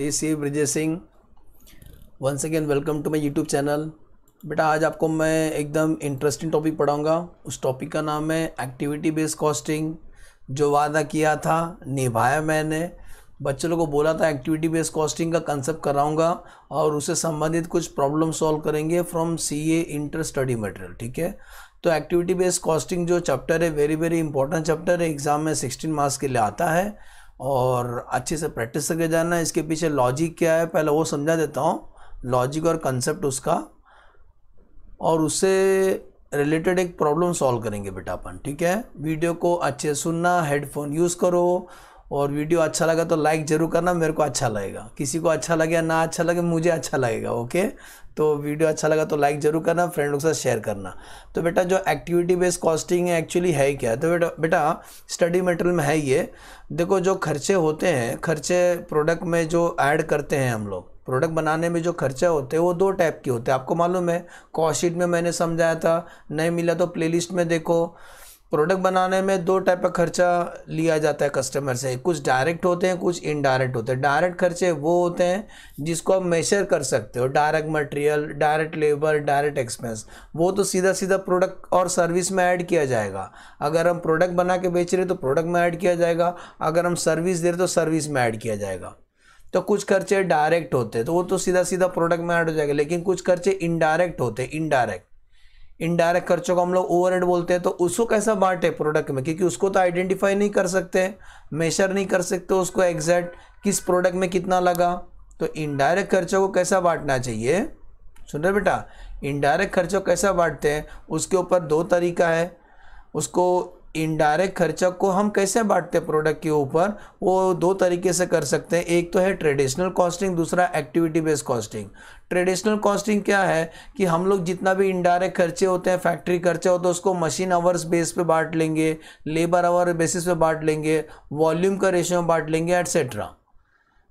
this ये Brijesh Singh one second welcome to my YouTube channel बेटा आज आपको मैं एकदम इंटरेस्टिंग टॉपिक पढ़ाऊँगा उस टॉपिक का नाम है एक्टिविटी बेस्ड कॉस्टिंग जो वादा किया था निभाया मैंने बच्चों लोगों को बोला था एक्टिविटी बेस्ड कॉस्टिंग का कंसेप्ट कराऊंगा और उससे संबंधित कुछ प्रॉब्लम सॉल्व करेंगे from C A inter study material ठीक है तो एक्टिविटी बेस्ड कॉस्टिंग जो चैप्टर है वेरी वेरी इंपॉर्टेंट चैप्टर है एग्ज़ाम में सिक्सटीन मार्क्स के लिए आता है और अच्छे से प्रैक्टिस करके जाना इसके पीछे लॉजिक क्या है पहले वो समझा देता हूँ लॉजिक और कंसेप्ट उसका और उससे रिलेटेड एक प्रॉब्लम सॉल्व करेंगे बेटा अपन ठीक है वीडियो को अच्छे सुनना हेडफोन यूज़ करो और वीडियो अच्छा लगा तो लाइक ज़रूर करना मेरे को अच्छा लगेगा किसी को अच्छा लगे या ना अच्छा लगे मुझे अच्छा लगेगा ओके तो वीडियो अच्छा लगा तो लाइक ज़रूर करना फ्रेंड लोग के साथ शेयर करना तो बेटा जो एक्टिविटी बेस्ड कॉस्टिंग है एक्चुअली है क्या तो बेटा बेटा स्टडी मटेरियल में है ये देखो जो खर्चे होते हैं खर्चे प्रोडक्ट में जो ऐड करते हैं हम लोग प्रोडक्ट बनाने में जो खर्चा होते हैं वो दो टाइप के होते हैं आपको मालूम है कॉस्ट शीट में मैंने समझाया था नहीं मिला तो प्लेलिस्ट में देखो प्रोडक्ट बनाने में दो टाइप का खर्चा लिया जाता है कस्टमर से कुछ डायरेक्ट होते हैं कुछ इनडायरेक्ट होते हैं डायरेक्ट खर्चे वो होते हैं जिसको आप मेजर कर सकते हो direct material direct labour direct expense वो तो सीधा सीधा प्रोडक्ट और सर्विस में ऐड किया जाएगा अगर हम प्रोडक्ट बना के बेच रहे तो प्रोडक्ट में ऐड किया जाएगा अगर हम सर्विस दे रहे तो सर्विस में ऐड किया जाएगा तो कुछ खर्चे डायरेक्ट होते हैं तो वो तो सीधा सीधा प्रोडक्ट में ऐड हो जाएगा लेकिन कुछ खर्चे इनडायरेक्ट होते हैं इनडायरेक्ट इनडायरेक्ट खर्चों को हम लोग ओवर बोलते हैं तो उसको कैसा बांटे प्रोडक्ट में क्योंकि उसको तो आइडेंटिफाई नहीं कर सकते मेशर नहीं कर सकते उसको एग्जैक्ट किस प्रोडक्ट में कितना लगा तो इनडायरेक्ट खर्चों को कैसा बांटना चाहिए सुन रहे बेटा इनडायरेक्ट खर्चों कैसा बांटते हैं उसके ऊपर दो तरीका है उसको इनडायरेक्ट खर्चा को हम कैसे बांटते प्रोडक्ट के ऊपर वो दो तरीके से कर सकते हैं एक तो है ट्रेडिशनल कॉस्टिंग दूसरा activity based costing traditional costing क्या है कि हम लोग जितना भी इनडायरेक्ट खर्चे होते हैं फैक्ट्री खर्चा होता है उसको मशीन आवर्स बेस पे बांट लेंगे लेबर आवर बेसिस पे बांट लेंगे वॉल्यूम का रेशियो में बांट लेंगे एट्सेट्रा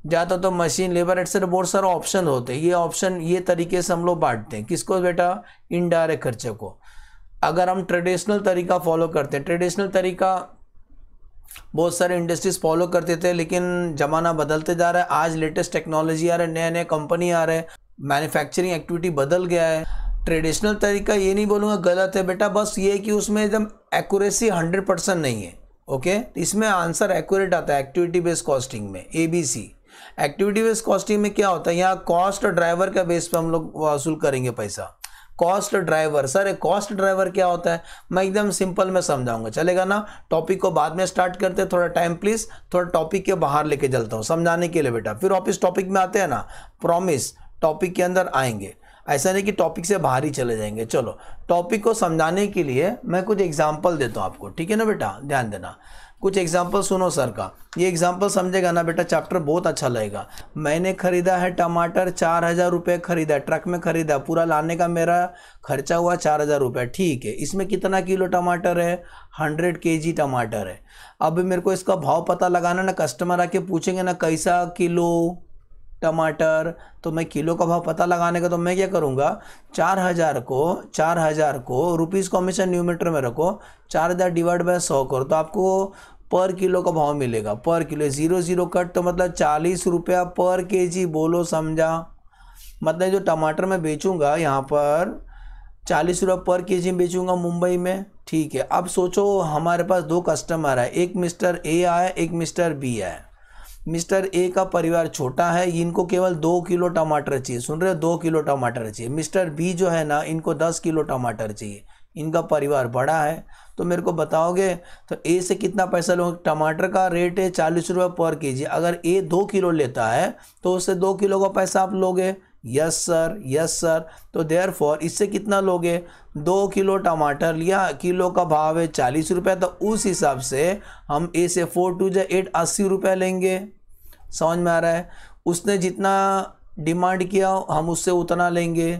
ज़्यादा तो मशीन लेबर एट्सेट्रा बहुत सारे ऑप्शन होते हैं ये ऑप्शन ये तरीके से हम लोग बांटते हैं किसको बेटा इनडायरेक्ट खर्चे को अगर हम ट्रेडिशनल तरीका फॉलो करते हैं ट्रेडिशनल तरीका बहुत सारे इंडस्ट्रीज फॉलो करते थे लेकिन ज़माना बदलते जा रहा है आज लेटेस्ट टेक्नोलॉजी आ रहा है नए नए कंपनी आ रहे हैं मैन्युफैक्चरिंग एक्टिविटी बदल गया है ट्रेडिशनल तरीका ये नहीं बोलूँगा गलत है बेटा बस ये कि उसमें एकदम एक्यूरेसी हंड्रेड परसेंट नहीं है ओके इसमें आंसर एक्यूरेट आता है एक्टिविटी बेस्ड कॉस्टिंग में A B C activity based costing में क्या होता है यहाँ कॉस्ट और ड्राइवर का बेस पर हम लोग वसूल करेंगे पैसा कॉस्ट ड्राइवर सर एक कॉस्ट ड्राइवर क्या होता है मैं एकदम सिंपल में समझाऊंगा चलेगा ना टॉपिक को बाद में स्टार्ट करते हैं थोड़ा टाइम प्लीज़ थोड़ा टॉपिक के बाहर लेके चलता हूँ समझाने के लिए बेटा फिर इस टॉपिक में आते हैं ना प्रॉमिस टॉपिक के अंदर आएंगे ऐसा नहीं कि टॉपिक से बाहर ही चले जाएंगे चलो टॉपिक को समझाने के लिए मैं कुछ एग्जाम्पल देता हूँ आपको ठीक है ना बेटा ध्यान देना कुछ एग्जाम्पल सुनो सर का ये एग्जाम्पल समझेगा ना बेटा चैप्टर बहुत अच्छा लगेगा मैंने खरीदा है टमाटर चार हज़ार रुपये खरीदा ट्रक में खरीदा पूरा लाने का मेरा खर्चा हुआ चार हज़ार रुपये ठीक है इसमें कितना किलो टमाटर है हंड्रेड के जी टमाटर है अब मेरे को इसका भाव पता लगाना ना कस्टमर आके पूछेंगे ना कैसा किलो टमाटर तो मैं किलो का भाव पता लगाने का तो मैं क्या करूँगा चार हज़ार को चार हज़ार को रुपीज़ को हमेशा न्यूमीटर में रखो चार हज़ार डिवाइड बाय सौ करो तो आपको पर किलो का भाव मिलेगा पर किलो ज़ीरो ज़ीरो कट तो मतलब चालीस रुपया पर के जी बोलो समझा मतलब जो टमाटर मैं बेचूँगा यहाँ पर चालीस रुपये पर के जी बेचूँगा मुंबई में ठीक है अब सोचो हमारे पास दो कस्टमर है एक मिस्टर ए आया एक मिस्टर बी आया मिस्टर ए का परिवार छोटा है इनको केवल दो किलो टमाटर चाहिए सुन रहे हो दो किलो टमाटर चाहिए मिस्टर बी जो है ना इनको दस किलो टमाटर चाहिए इनका परिवार बड़ा है तो मेरे को बताओगे तो ए से कितना पैसा लोग टमाटर का रेट है चालीस रुपये पर के जी अगर ए दो किलो लेता है तो उससे दो किलो का पैसा आप लोगे यस सर यस सर तो देयर फॉर इससे कितना लोगे दो किलो टमाटर लिया किलो का भाव है चालीस रुपये तो उस हिसाब से हम ए से फोर टू जो एट अस्सी रुपये लेंगे समझ में आ रहा है उसने जितना डिमांड किया हम उससे उतना लेंगे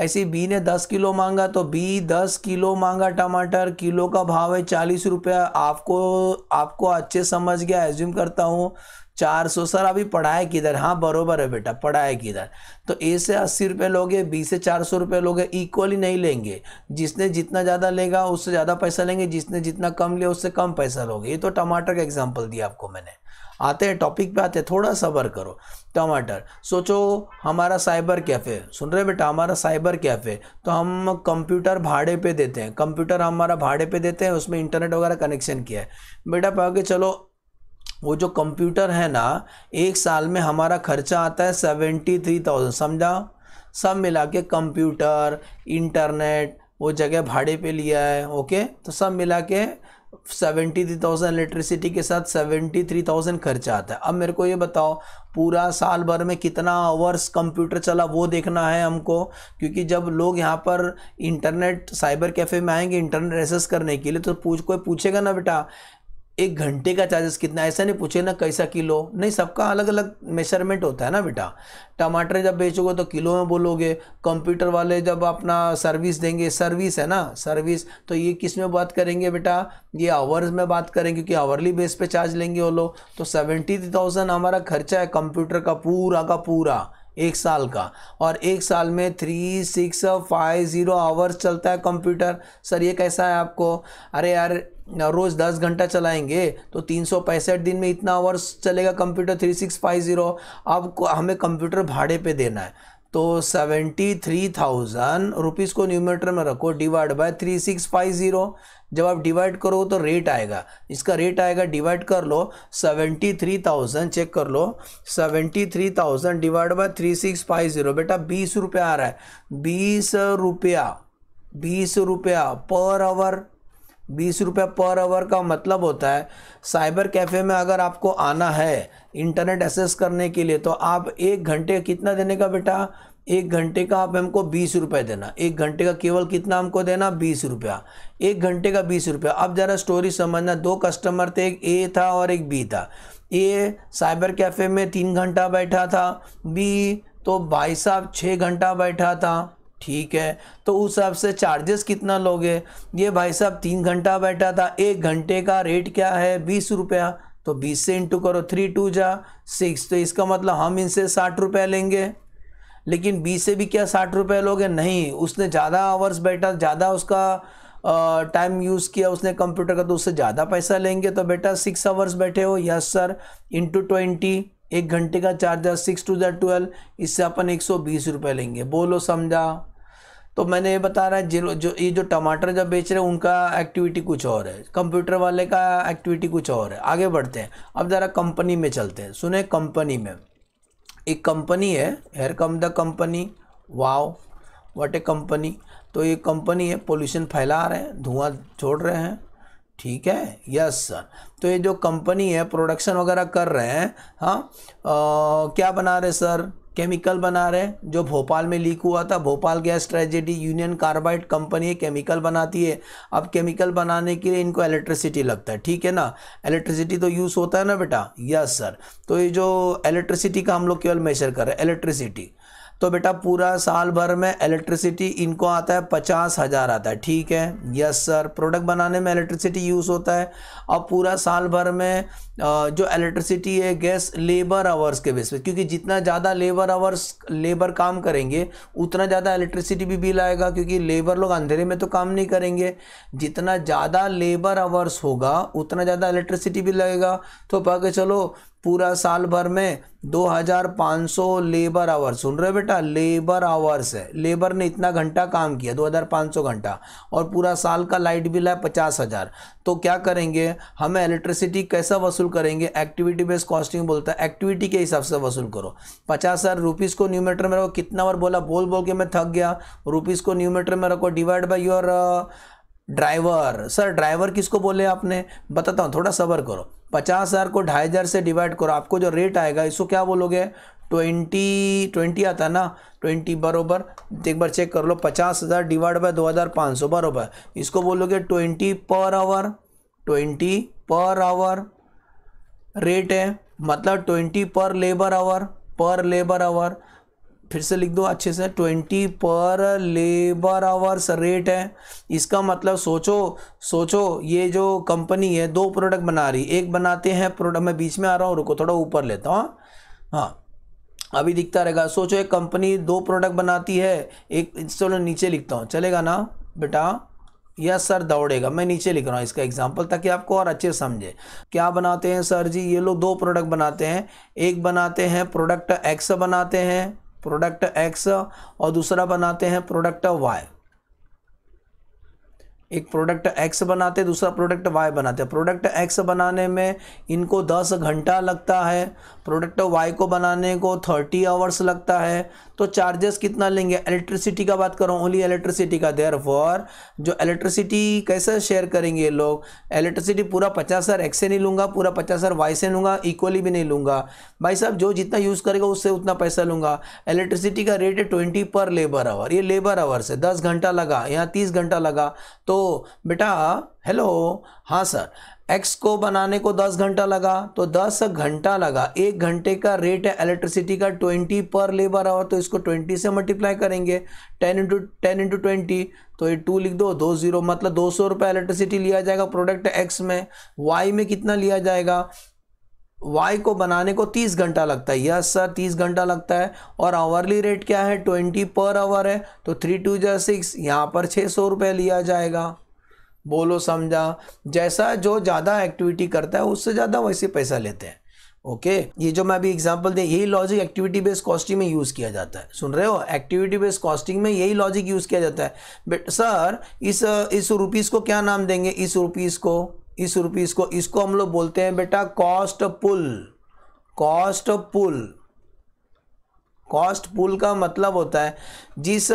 ऐसे बी ने दस किलो मांगा तो बी दस किलो मांगा टमाटर किलो का भाव है चालीस रुपया आपको आपको अच्छे समझ गया एज्यूम करता हूँ चार सौ सर अभी पढ़ाए किधर हाँ बरोबर है बेटा पढ़ाए किधर तो ए से अस्सी रुपये लोगे बी से चार सौ रुपये लोगे इक्वली नहीं लेंगे जिसने जितना ज़्यादा लेगा उससे ज़्यादा पैसा लेंगे जिसने जितना कम लिया उससे कम पैसा लोगे ये तो टमाटर का एग्जाम्पल दिया आपको मैंने आते हैं टॉपिक पे आते हैं थोड़ा सबर करो टमाटर सोचो हमारा साइबर कैफ़े सुन रहे बेटा हमारा साइबर कैफ़े तो हम कंप्यूटर भाड़े पे देते हैं कंप्यूटर हमारा भाड़े पे देते हैं उसमें इंटरनेट वगैरह कनेक्शन किया है बेटा पाओगे चलो वो जो कंप्यूटर है ना एक साल में हमारा खर्चा आता है सेवेंटी थ्री थाउजेंड समझा सब मिला के कंप्यूटर इंटरनेट वो जगह भाड़े पे लिया है ओके तो सब मिला के सेवेंटी थ्री थाउजेंड इलेक्ट्रिसिटी के साथ सेवेंटी थ्री थाउजेंड खर्चा आता है अब मेरे को ये बताओ पूरा साल भर में कितना आवर्स कंप्यूटर चला वो देखना है हमको क्योंकि जब लोग यहाँ पर इंटरनेट साइबर कैफ़े में आएंगे इंटरनेट एक्सेस करने के लिए तो पूछ कोई पूछेगा ना बेटा एक घंटे का चार्जेस कितना ऐसा नहीं पूछे ना कैसा किलो नहीं सबका अलग अलग मेजरमेंट होता है ना बेटा टमाटर जब बेचोगे तो किलो में बोलोगे कंप्यूटर वाले जब अपना सर्विस देंगे सर्विस है ना सर्विस तो ये किस में बात करेंगे बेटा ये आवर्स में बात करेंगे क्योंकि आवरली बेस पे चार्ज लेंगे वो लोग तो सेवेंटी थाउजेंड हमारा खर्चा है कंप्यूटर का पूरा का पूरा एक साल का और एक साल में three six five zero hours चलता है कंप्यूटर सर ये कैसा है आपको अरे यार रोज़ दस घंटा चलाएंगे तो तीन सौ पैंसठ दिन में इतना आवर्स चलेगा computer three six five zero अब हमें कंप्यूटर भाड़े पे देना है तो सेवेंटी थ्री थाउजेंड रुपीज़ को न्यूमीटर में रखो divide by three six five zero जब आप डिवाइड करो तो रेट आएगा इसका रेट आएगा डिवाइड कर लो सेवेंटी थ्री थाउजेंड चेक कर लो seventy three thousand divide by three six five zero बेटा बीस रुपया आ रहा है बीस रुपया बीस रुपया पर आवर बीस रुपया पर आवर का मतलब होता है साइबर कैफ़े में अगर आपको आना है इंटरनेट एक्सेस करने के लिए तो आप एक घंटे कितना देने का बेटा एक घंटे का आप हमको बीस रुपये देना एक घंटे का केवल कितना हमको देना बीस रुपया एक घंटे का बीस रुपया अब ज़रा स्टोरी समझना दो कस्टमर थे एक ए था और एक बी था ए साइबर कैफ़े में तीन घंटा बैठा था बी तो भाई साहब छः घंटा बैठा था ठीक है तो उस हिसाब से चार्जेस कितना लोगे ये भाई साहब तीन घंटा बैठा था एक घंटे का रेट क्या है बीस रुपया तो बीस से इंटू करो थ्री टू जा सिक्स तो इसका मतलब हम इनसे साठ रुपया लेंगे लेकिन बी से भी क्या साठ रुपये लोगे नहीं उसने ज़्यादा आवर्स बैठा ज़्यादा उसका टाइम यूज़ किया उसने कंप्यूटर का तो उससे ज़्यादा पैसा लेंगे तो बेटा सिक्स आवर्स बैठे हो यस सर इंटू ट्वेंटी एक घंटे का चार्जर सिक्स टू जै ट्वेल्व इससे अपन एक सौ बीस रुपये लेंगे बोलो समझा तो मैंने ये बता रहा है जो ये जो टमाटर जब बेच रहे हैं उनका एक्टिविटी कुछ और है कंप्यूटर वाले का एक्टिविटी कुछ और है आगे बढ़ते हैं अब ज़रा कंपनी में चलते हैं सुने कंपनी में एक कंपनी है here come the company wow what a company तो ये कंपनी है पोल्यूशन फैला रहे हैं धुआं छोड़ रहे हैं ठीक है यस सर तो ये जो कंपनी है प्रोडक्शन वगैरह कर रहे हैं हाँ क्या बना रहे सर केमिकल बना रहे हैं जो भोपाल में लीक हुआ था Bhopal gas tragedy Union Carbide company chemical बनाती है अब केमिकल बनाने के लिए इनको इलेक्ट्रिसिटी लगता है ठीक है ना इलेक्ट्रिसिटी तो यूज़ होता है ना बेटा यस सर तो ये जो इलेक्ट्रिसिटी का हम लोग केवल मेजर कर रहे हैं इलेक्ट्रिसिटी तो बेटा पूरा साल भर में इलेक्ट्रिसिटी इनको आता है पचास हज़ार आता है ठीक है यस सर प्रोडक्ट बनाने में इलेक्ट्रिसिटी यूज़ होता है और पूरा साल भर में जो इलेक्ट्रिसिटी है गैस लेबर आवर्स के बेस पे क्योंकि जितना ज़्यादा लेबर आवर्स लेबर काम करेंगे उतना ज़्यादा इलेक्ट्रिसिटी भी बिल आएगा क्योंकि लेबर लोग अंधेरे में तो काम नहीं करेंगे जितना ज़्यादा लेबर आवर्स होगा उतना ज़्यादा इलेक्ट्रिसिटी भी लगेगा तो पा के चलो पूरा साल भर में 2500 लेबर आवर्स सुन रहे बेटा लेबर आवर्स है लेबर ने इतना घंटा काम किया 2500 घंटा और पूरा साल का लाइट बिल है पचास हज़ार तो क्या करेंगे हमें इलेक्ट्रिसिटी कैसा वसूल करेंगे एक्टिविटी बेस्ड कॉस्टिंग बोलता है एक्टिविटी के हिसाब से वसूल करो पचास हज़ार रुपीज़ को न्यूमीटर में रखो कितना बार बोला बोल बोल के मैं थक गया रुपीज़ को न्यूमीटर में रखो divide by your driver sir driver किसको बोले आपने बताता हूँ थोड़ा सबर करो पचास हज़ार को ढाई हज़ार से डिवाइड करो आपको जो रेट आएगा इसको क्या बोलोगे ट्वेंटी ट्वेंटी आता है ना ट्वेंटी बरोबर एक बार चेक कर लो पचास हज़ार डिवाइड बाय दो हज़ार पाँच सौ बरोबर इसको बोलोगे twenty per hour twenty per hour rate है मतलब twenty per labour hour per labour hour फिर से लिख दो अच्छे से twenty per labour hours rate है इसका मतलब सोचो सोचो ये जो कंपनी है दो प्रोडक्ट बना रही एक बनाते हैं प्रोडक्ट मैं बीच में आ रहा हूँ रुको थोड़ा ऊपर लेता हूँ हाँ।, हाँ अभी दिखता रहेगा सोचो एक कंपनी दो प्रोडक्ट बनाती है एक चलो नीचे लिखता हूँ चलेगा ना बेटा यस सर दौड़ेगा मैं नीचे लिख रहा हूँ इसका एग्जाम्पल ताकि आपको और अच्छे समझे क्या बनाते हैं सर जी ये लोग दो प्रोडक्ट बनाते हैं एक बनाते हैं प्रोडक्ट एक्स बनाते हैं प्रोडक्ट एक्स और दूसरा बनाते हैं प्रोडक्ट वाई एक प्रोडक्ट एक्स बनाते दूसरा प्रोडक्ट वाई बनाते प्रोडक्ट एक्स बनाने में इनको दस घंटा लगता है प्रोडक्ट ऑफ वाई को बनाने को थर्टी आवर्स लगता है तो चार्जेस कितना लेंगे इलेक्ट्रिसिटी का बात करूँ ओनली इलेक्ट्रिसिटी का देयर फॉर जो इलेक्ट्रिसिटी कैसे शेयर करेंगे लोग इलेक्ट्रिसिटी पूरा पचास हज़ार एक्स से नहीं लूँगा पूरा पचास हज़ार वाई से लूँगा इक्वली भी नहीं लूँगा भाई साहब जो जितना यूज़ करेगा उससे उतना पैसा लूँगा इलेक्ट्रिसिटी का रेट है ट्वेंटी पर लेबर आवर ये लेबर आवर से दस घंटा लगा यहाँ तीस घंटा लगा तो बेटा हेलो हाँ सर एक्स को बनाने को दस घंटा लगा तो दस घंटा लगा एक घंटे का रेट है इलेक्ट्रिसिटी का ट्वेंटी पर लेबर आवर तो इसको ट्वेंटी से मल्टीप्लाई करेंगे ten into ten into twenty तो ये टू लिख दो दो जीरो मतलब दो सौ रुपये इलेक्ट्रिसिटी लिया जाएगा प्रोडक्ट एक्स में वाई में कितना लिया जाएगा वाई को बनाने को तीस घंटा लगता है यस सर तीस घंटा लगता है और आवरली रेट क्या है ट्वेंटी पर आवर है तो थ्री टू जै सिक्स यहाँ पर छः सौ रुपये लिया जाएगा बोलो समझा जैसा जो ज़्यादा एक्टिविटी करता है उससे ज़्यादा वैसे पैसा लेते हैं ओके ये जो मैं अभी एग्जांपल दें यही लॉजिक एक्टिविटी बेस्ड कॉस्टिंग में यूज़ किया जाता है सुन रहे हो एक्टिविटी बेस्ड कॉस्टिंग में यही लॉजिक यूज़ किया जाता है बट सर इस इस रुपीज़ को क्या नाम देंगे इस रुपीज़ को इस रुपीज़ को इसको हम लोग बोलते हैं बेटा cost pool cost pool cost pool का मतलब होता है जिस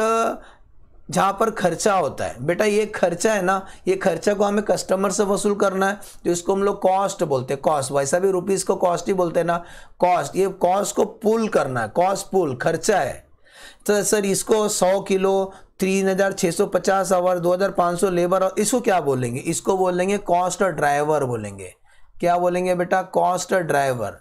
जहाँ पर खर्चा होता है बेटा ये खर्चा है ना ये खर्चा को हमें कस्टमर से वसूल करना है तो इसको हम लोग कॉस्ट बोलते हैं कॉस्ट वैसा भी रुपीज़ को कॉस्ट ही बोलते हैं ना कॉस्ट ये कॉस्ट को पुल करना है कॉस्ट पुल खर्चा है तो सर इसको सौ किलो तीन हज़ार छः सौ पचास आवर दो हज़ार पाँच सौ लेबर और इसको क्या बोलेंगे इसको बोलेंगे कॉस्ट ड्राइवर बोलेंगे क्या बोलेंगे बेटा कॉस्ट ड्राइवर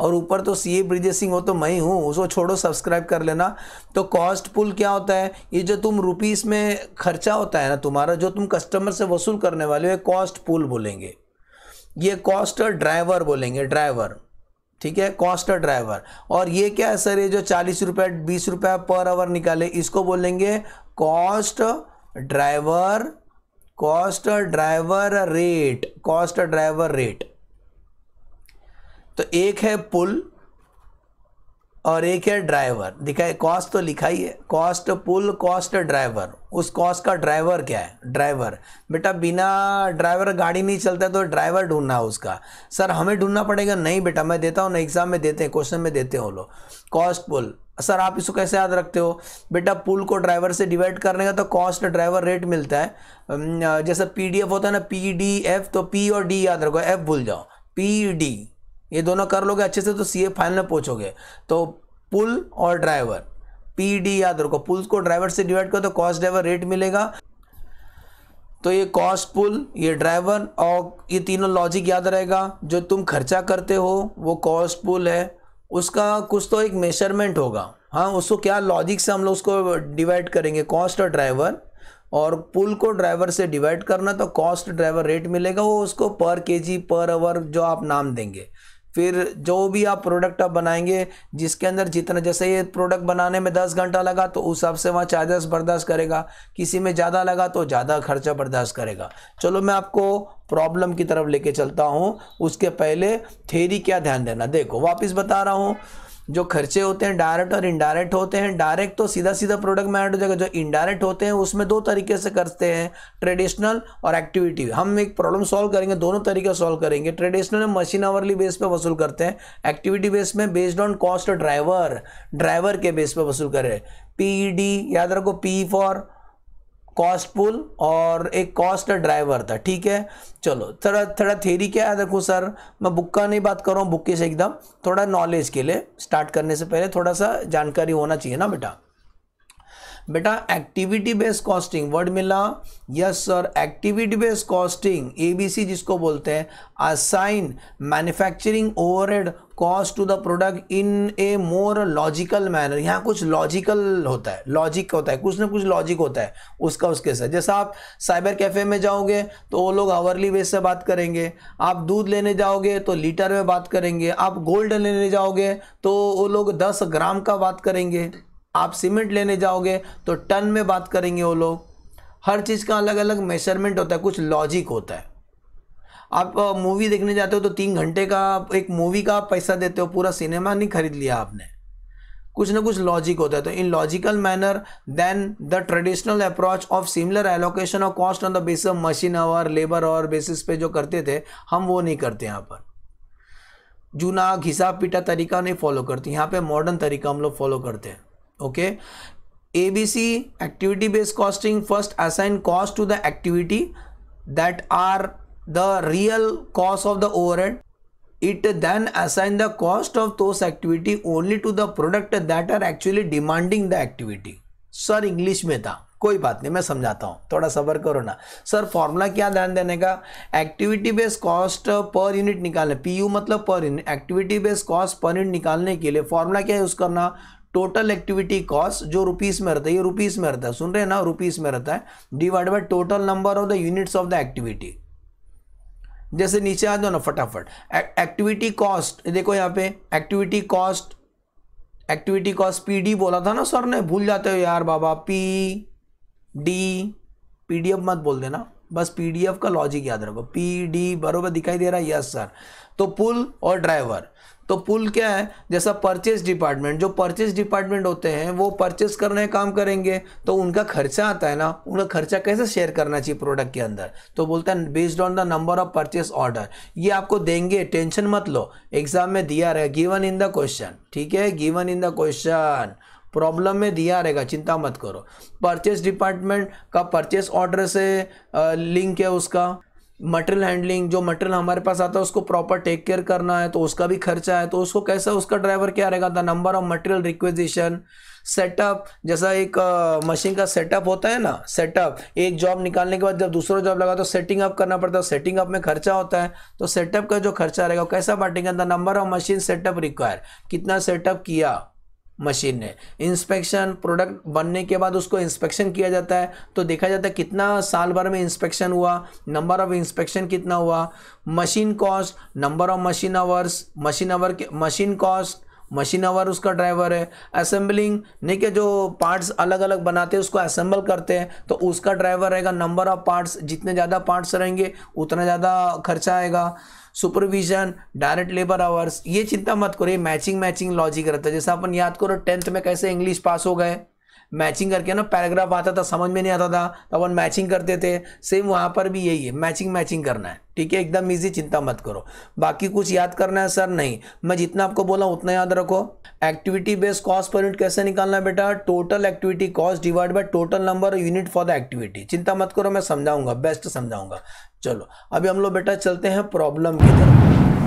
और ऊपर तो सी ए ब्रिजेश सिंह हो तो मैं ही हूँ उसको छोड़ो सब्सक्राइब कर लेना तो कॉस्ट पुल क्या होता है ये जो तुम रुपीस में खर्चा होता है ना तुम्हारा जो तुम कस्टमर से वसूल करने वाले हो कॉस्ट पुल बोलेंगे ये कॉस्ट ड्राइवर बोलेंगे ड्राइवर ठीक है कॉस्ट ड्राइवर और ये क्या है सर ये जो चालीस रुपये बीस रुपये पर आवर निकाले इसको बोलेंगे cost driver cost driver rate cost driver rate तो एक है पुल और एक है ड्राइवर दिखाए कॉस्ट तो लिखा ही है कॉस्ट पुल कॉस्ट ड्राइवर उस कॉस्ट का ड्राइवर क्या है ड्राइवर बेटा बिना ड्राइवर गाड़ी नहीं चलता है तो ड्राइवर ढूंढना है उसका सर हमें ढूंढना पड़ेगा नहीं बेटा मैं देता हूँ ना एग्जाम में देते हैं क्वेश्चन में देते हो लोग कॉस्ट पुल सर आप इसको कैसे याद रखते हो बेटा पुल को ड्राइवर से डिवाइड करने का तो कॉस्ट ड्राइवर रेट मिलता है जैसे पी होता है ना पी तो पी और डी याद रखो एफ भूल जाओ पी डी ये दोनों कर लोगे अच्छे से तो ए फाइनल में पहुंचोगे तो पुल और ड्राइवर पी डी याद रखो पुल को ड्राइवर से डिवाइड करो तो कॉस्ट ड्राइवर रेट मिलेगा तो ये कॉस्ट पुल ये ड्राइवर और ये तीनों लॉजिक याद रहेगा जो तुम खर्चा करते हो वो कॉस्ट पुल है उसका कुछ तो एक मेजरमेंट होगा हाँ उसको क्या लॉजिक से हम लोग उसको डिवाइड करेंगे कॉस्ट और ड्राइवर और पुल को ड्राइवर से डिवाइड करना तो कॉस्ट ड्राइवर रेट मिलेगा वो उसको पर केजी पर आवर जो आप नाम देंगे फिर जो भी आप प्रोडक्ट आप बनाएंगे जिसके अंदर जितना जैसे ये प्रोडक्ट बनाने में दस घंटा लगा तो उस हिसाब से वहाँ चार्जेस बर्दाश्त करेगा किसी में ज़्यादा लगा तो ज़्यादा खर्चा बर्दाश्त करेगा चलो मैं आपको प्रॉब्लम की तरफ लेके चलता हूँ उसके पहले थेरी क्या ध्यान देना देखो वापिस बता रहा हूँ जो खर्चे होते हैं डायरेक्ट और इनडायरेक्ट होते हैं डायरेक्ट तो सीधा सीधा प्रोडक्ट में ऐड हो जाएगा जो इनडायरेक्ट होते हैं उसमें दो तरीके से करते हैं ट्रेडिशनल और एक्टिविटी हम एक प्रॉब्लम सॉल्व करेंगे दोनों तरीके सॉल्व करेंगे ट्रेडिशनल में मशीन आवरली बेस पर वसूल करते हैं एक्टिविटी बेस में based on cost driver driver के बेस पर वसूल करें पी e याद रखो पी फॉर कॉस्ट पुल और एक कॉस्ट ड्राइवर था ठीक है चलो थोड़ा थोड़ा थेरी क्या है देखो सर मैं बुक का नहीं बात कर रहा हूँ बुक के से एकदम थोड़ा नॉलेज के लिए स्टार्ट करने से पहले थोड़ा सा जानकारी होना चाहिए ना बेटा बेटा एक्टिविटी बेस्ड कॉस्टिंग वर्ड मिला yes sir activity based costing ABC जिसको बोलते हैं assign manufacturing overhead cost to the product in a more logical manner यहाँ कुछ लॉजिकल होता है लॉजिक होता है कुछ ना कुछ लॉजिक होता है उसका उसके साथ जैसा आप साइबर कैफ़े में जाओगे तो वो लोग आवरली बेस से बात करेंगे आप दूध लेने जाओगे तो लीटर में बात करेंगे आप गोल्ड लेने जाओगे तो वो लोग दस ग्राम का बात करेंगे आप सीमेंट लेने जाओगे तो टन में बात करेंगे वो लोग हर चीज़ का अलग अलग मेजरमेंट होता है कुछ लॉजिक होता है आप मूवी देखने जाते हो तो तीन घंटे का एक मूवी का आप पैसा देते हो पूरा सिनेमा नहीं खरीद लिया आपने कुछ ना कुछ लॉजिक होता है तो in logical manner than the traditional approach of similar allocation of cost on the base of machine hour labour hour basis पे जो करते थे हम वो नहीं करते यहाँ पर जूना घिसा पीटा तरीका नहीं फॉलो करते यहाँ पे मॉडर्न तरीका हम लोग फॉलो करते हैं okay A B C activity based costing first assign cost to the activity that are the real cost of the overhead it then assign the cost of those activity only to the product that are actually demanding the activity sir English में था कोई बात नहीं मैं समझाता हूँ थोड़ा सबर करो ना सर फॉर्मूला क्या ध्यान देने का activity based cost per unit निकालने पी यू मतलब per unit activity based cost per unit निकालने के लिए फॉर्मूला क्या यूज़ करना टोटल एक्टिविटी कॉस्ट जो रुपीस में रहता है ये रुपीस में रहता है सुन रहे हैं ना रुपीस में रहता है divide by total number of the units of the activity जैसे नीचे आ जाओ ना फटाफट एक्टिविटी कॉस्ट देखो यहाँ पे activity cost activity cost P D बोला था ना सर ने भूल जाते हो यार बाबा P D P D F मत बोल देना बस पी का लॉजिक याद रखो पी डी बरोबर दिखाई दे रहा है यस सर तो पुल और ड्राइवर तो पुल क्या है जैसा परचेस डिपार्टमेंट जो परचेज डिपार्टमेंट होते हैं वो परचेस करने का काम करेंगे तो उनका खर्चा आता है ना उनका खर्चा कैसे शेयर करना चाहिए प्रोडक्ट के अंदर तो बोलता है based on the number of purchase order ये आपको देंगे टेंशन मत लो एग्जाम में दिया रहेगा गिवन इन द क्वेश्चन ठीक है given in the question problem में दिया रहेगा चिंता मत करो परचेस डिपार्टमेंट का परचेस ऑर्डर से लिंक है उसका मटेरियल हैंडलिंग जो मटेरियल हमारे पास आता है उसको प्रॉपर टेक केयर करना है तो उसका भी खर्चा है तो उसको कैसा उसका ड्राइवर क्या रहेगा the number of material requisition setup जैसा एक मशीन का सेटअप होता है ना सेटअप एक जॉब निकालने के बाद जब दूसरा जॉब लगा तो सेटिंग अप करना पड़ता है सेटिंग अप में खर्चा होता है तो सेटअप का जो खर्चा रहेगा कैसा बांटेंगे the number of machine setup require कितना सेटअप किया मशीन है इंस्पेक्शन प्रोडक्ट बनने के बाद उसको इंस्पेक्शन किया जाता है तो देखा जाता है कितना साल भर में इंस्पेक्शन हुआ नंबर ऑफ इंस्पेक्शन कितना हुआ machine cost number of machine hours machine hour के मशीन कॉस्ट मशीन आवर उसका ड्राइवर है असेंबलिंग नहीं कि जो पार्ट्स अलग अलग बनाते हैं उसको असेंबल करते हैं तो उसका ड्राइवर रहेगा नंबर ऑफ पार्ट्स जितने ज़्यादा पार्ट्स रहेंगे उतना ज़्यादा खर्चा आएगा सुपरविजन डायरेक्ट लेबर आवर्स ये चिंता मत करो ये मैचिंग मैचिंग लॉजिक रहता है जैसा अपन याद करो टेंथ में कैसे इंग्लिश पास हो गए मैचिंग करके ना पैराग्राफ आता था समझ में नहीं आता था तो अपन मैचिंग करते थे सेम वहाँ पर भी यही है मैचिंग मैचिंग करना है ठीक है एकदम ईजी चिंता मत करो बाकी कुछ याद करना है सर नहीं मैं जितना आपको बोला उतना याद रखो activity based cost per unit कैसे निकालना बेटा total activity cost divide by total number unit for the activity चिंता मत करो मैं समझाऊंगा बेस्ट समझाऊंगा चलो अभी हम लोग बेटा चलते हैं प्रॉब्लम की तरफ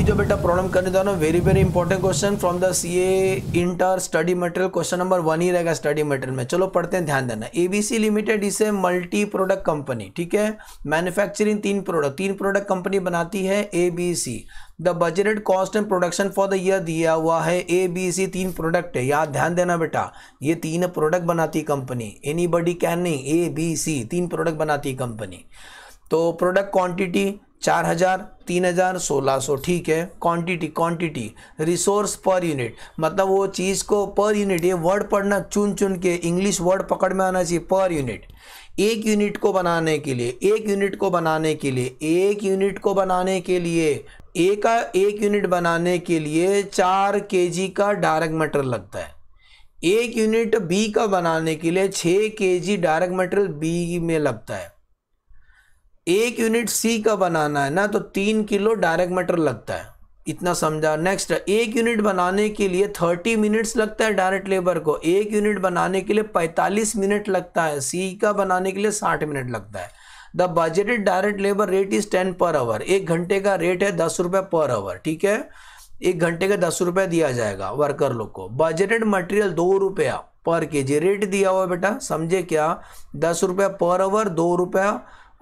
अभी जो बेटा प्रॉब्लम करने जा रहा हूँ very very important question from the C A inter study material question number one ही रहेगा स्टडी मटेरियल में चलो पढ़ते हैं ध्यान देना एबीसी लिमिटेड इसे मल्टी प्रोडक्ट कंपनी ठीक है मैन्युफैक्चरिंग तीन प्रोडक्ट तीन प्रोडक्ट कंपनी बनाती है ABC the budgeted cost and production for the year दिया हुआ है ए बी सी तीन प्रोडक्ट है याद ध्यान देना बेटा ये तीन प्रोडक्ट बनाती कंपनी एनी बडी कैन नहीं ए बी सी तीन प्रोडक्ट बनाती कंपनी तो प्रोडक्ट क्वांटिटी चार हज़ार तीन हज़ार सोलह सौ ठीक है quantity quantity resource per unit मतलब वो चीज़ को पर यूनिट ये वर्ड पढ़ना चुन चुन के इंग्लिश वर्ड पकड़ में आना चाहिए पर यूनिट एक यूनिट को बनाने के लिए एक यूनिट को बनाने के लिए एक यूनिट को बनाने के लिए एक एक यूनिट बनाने के लिए चार के जी का डायरेक्ट मटेरियल लगता है एक यूनिट बी का बनाने के लिए छः के जी डार्क मटेरियल बी में लगता है एक यूनिट सी का बनाना है ना तो तीन किलो डायरेक्ट मटर लगता है इतना समझा नेक्स्ट एक यूनिट बनाने के लिए थर्टी मिनट्स लगता है डायरेक्ट लेबर को एक यूनिट बनाने के लिए पैंतालीस मिनट लगता है सी का बनाने के लिए साठ मिनट लगता है the budgeted direct labour rate is ten per hour एक घंटे का रेट है दस रुपये पर आवर ठीक है एक घंटे का दस रुपये दिया जाएगा वर्कर लोग को बजटेड मटेरियल दो रुपया पर के जी रेट दिया हुआ बेटा समझे क्या दस रुपये पर आवर दो रुपया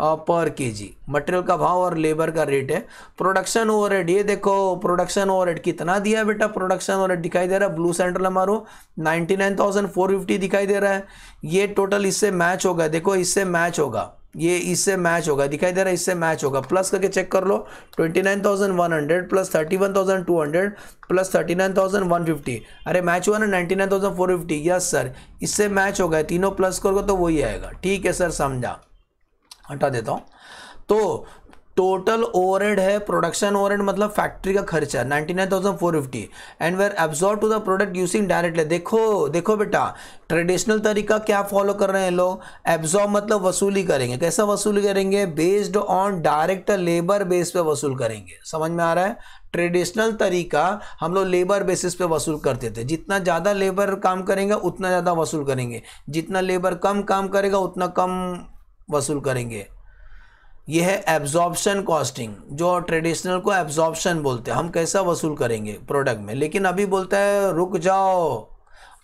पर केजी मटेरियल का भाव और लेबर का रेट है प्रोडक्शन ओवरहेड ये देखो प्रोडक्शन ओवरहेड कितना दिया बेटा प्रोडक्शन ओवरहेड दिखाई दे रहा है ब्लू सेंट्रल हमारो 99,450 दिखाई दे रहा है ये टोटल इससे मैच होगा देखो इससे मैच होगा ये इससे मैच होगा दिखाई दे रहा है इससे मैच होगा प्लस करके चेक कर लो 29,100 प्लस 31,200 प्लस 39,150 अरे मैच हुआ ना 99,450 यस सर इससे मैच होगा तीनों प्लस करोगे तो वही आएगा ठीक है सर समझा हटा देता हूँ तो टोटल ओवरहेड है प्रोडक्शन ओवरहेड मतलब फैक्ट्री का खर्चा 99,450 and were absorb to the product using directly देखो देखो बेटा ट्रेडिशनल तरीका क्या फॉलो कर रहे हैं लोग एब्जॉर्व मतलब वसूली करेंगे कैसा वसूली करेंगे based on direct labour base पे वसूल करेंगे समझ में आ रहा है ट्रेडिशनल तरीका हम लोग लेबर बेसिस पे वसूल करते थे जितना ज़्यादा लेबर काम करेंगे उतना ज़्यादा वसूल करेंगे जितना लेबर कम काम करेगा उतना कम वसूल करेंगे यह है एब्जॉर्बशन कॉस्टिंग जो ट्रेडिशनल को एब्जॉर्बशन बोलते हैं हम कैसा वसूल करेंगे प्रोडक्ट में लेकिन अभी बोलता है रुक जाओ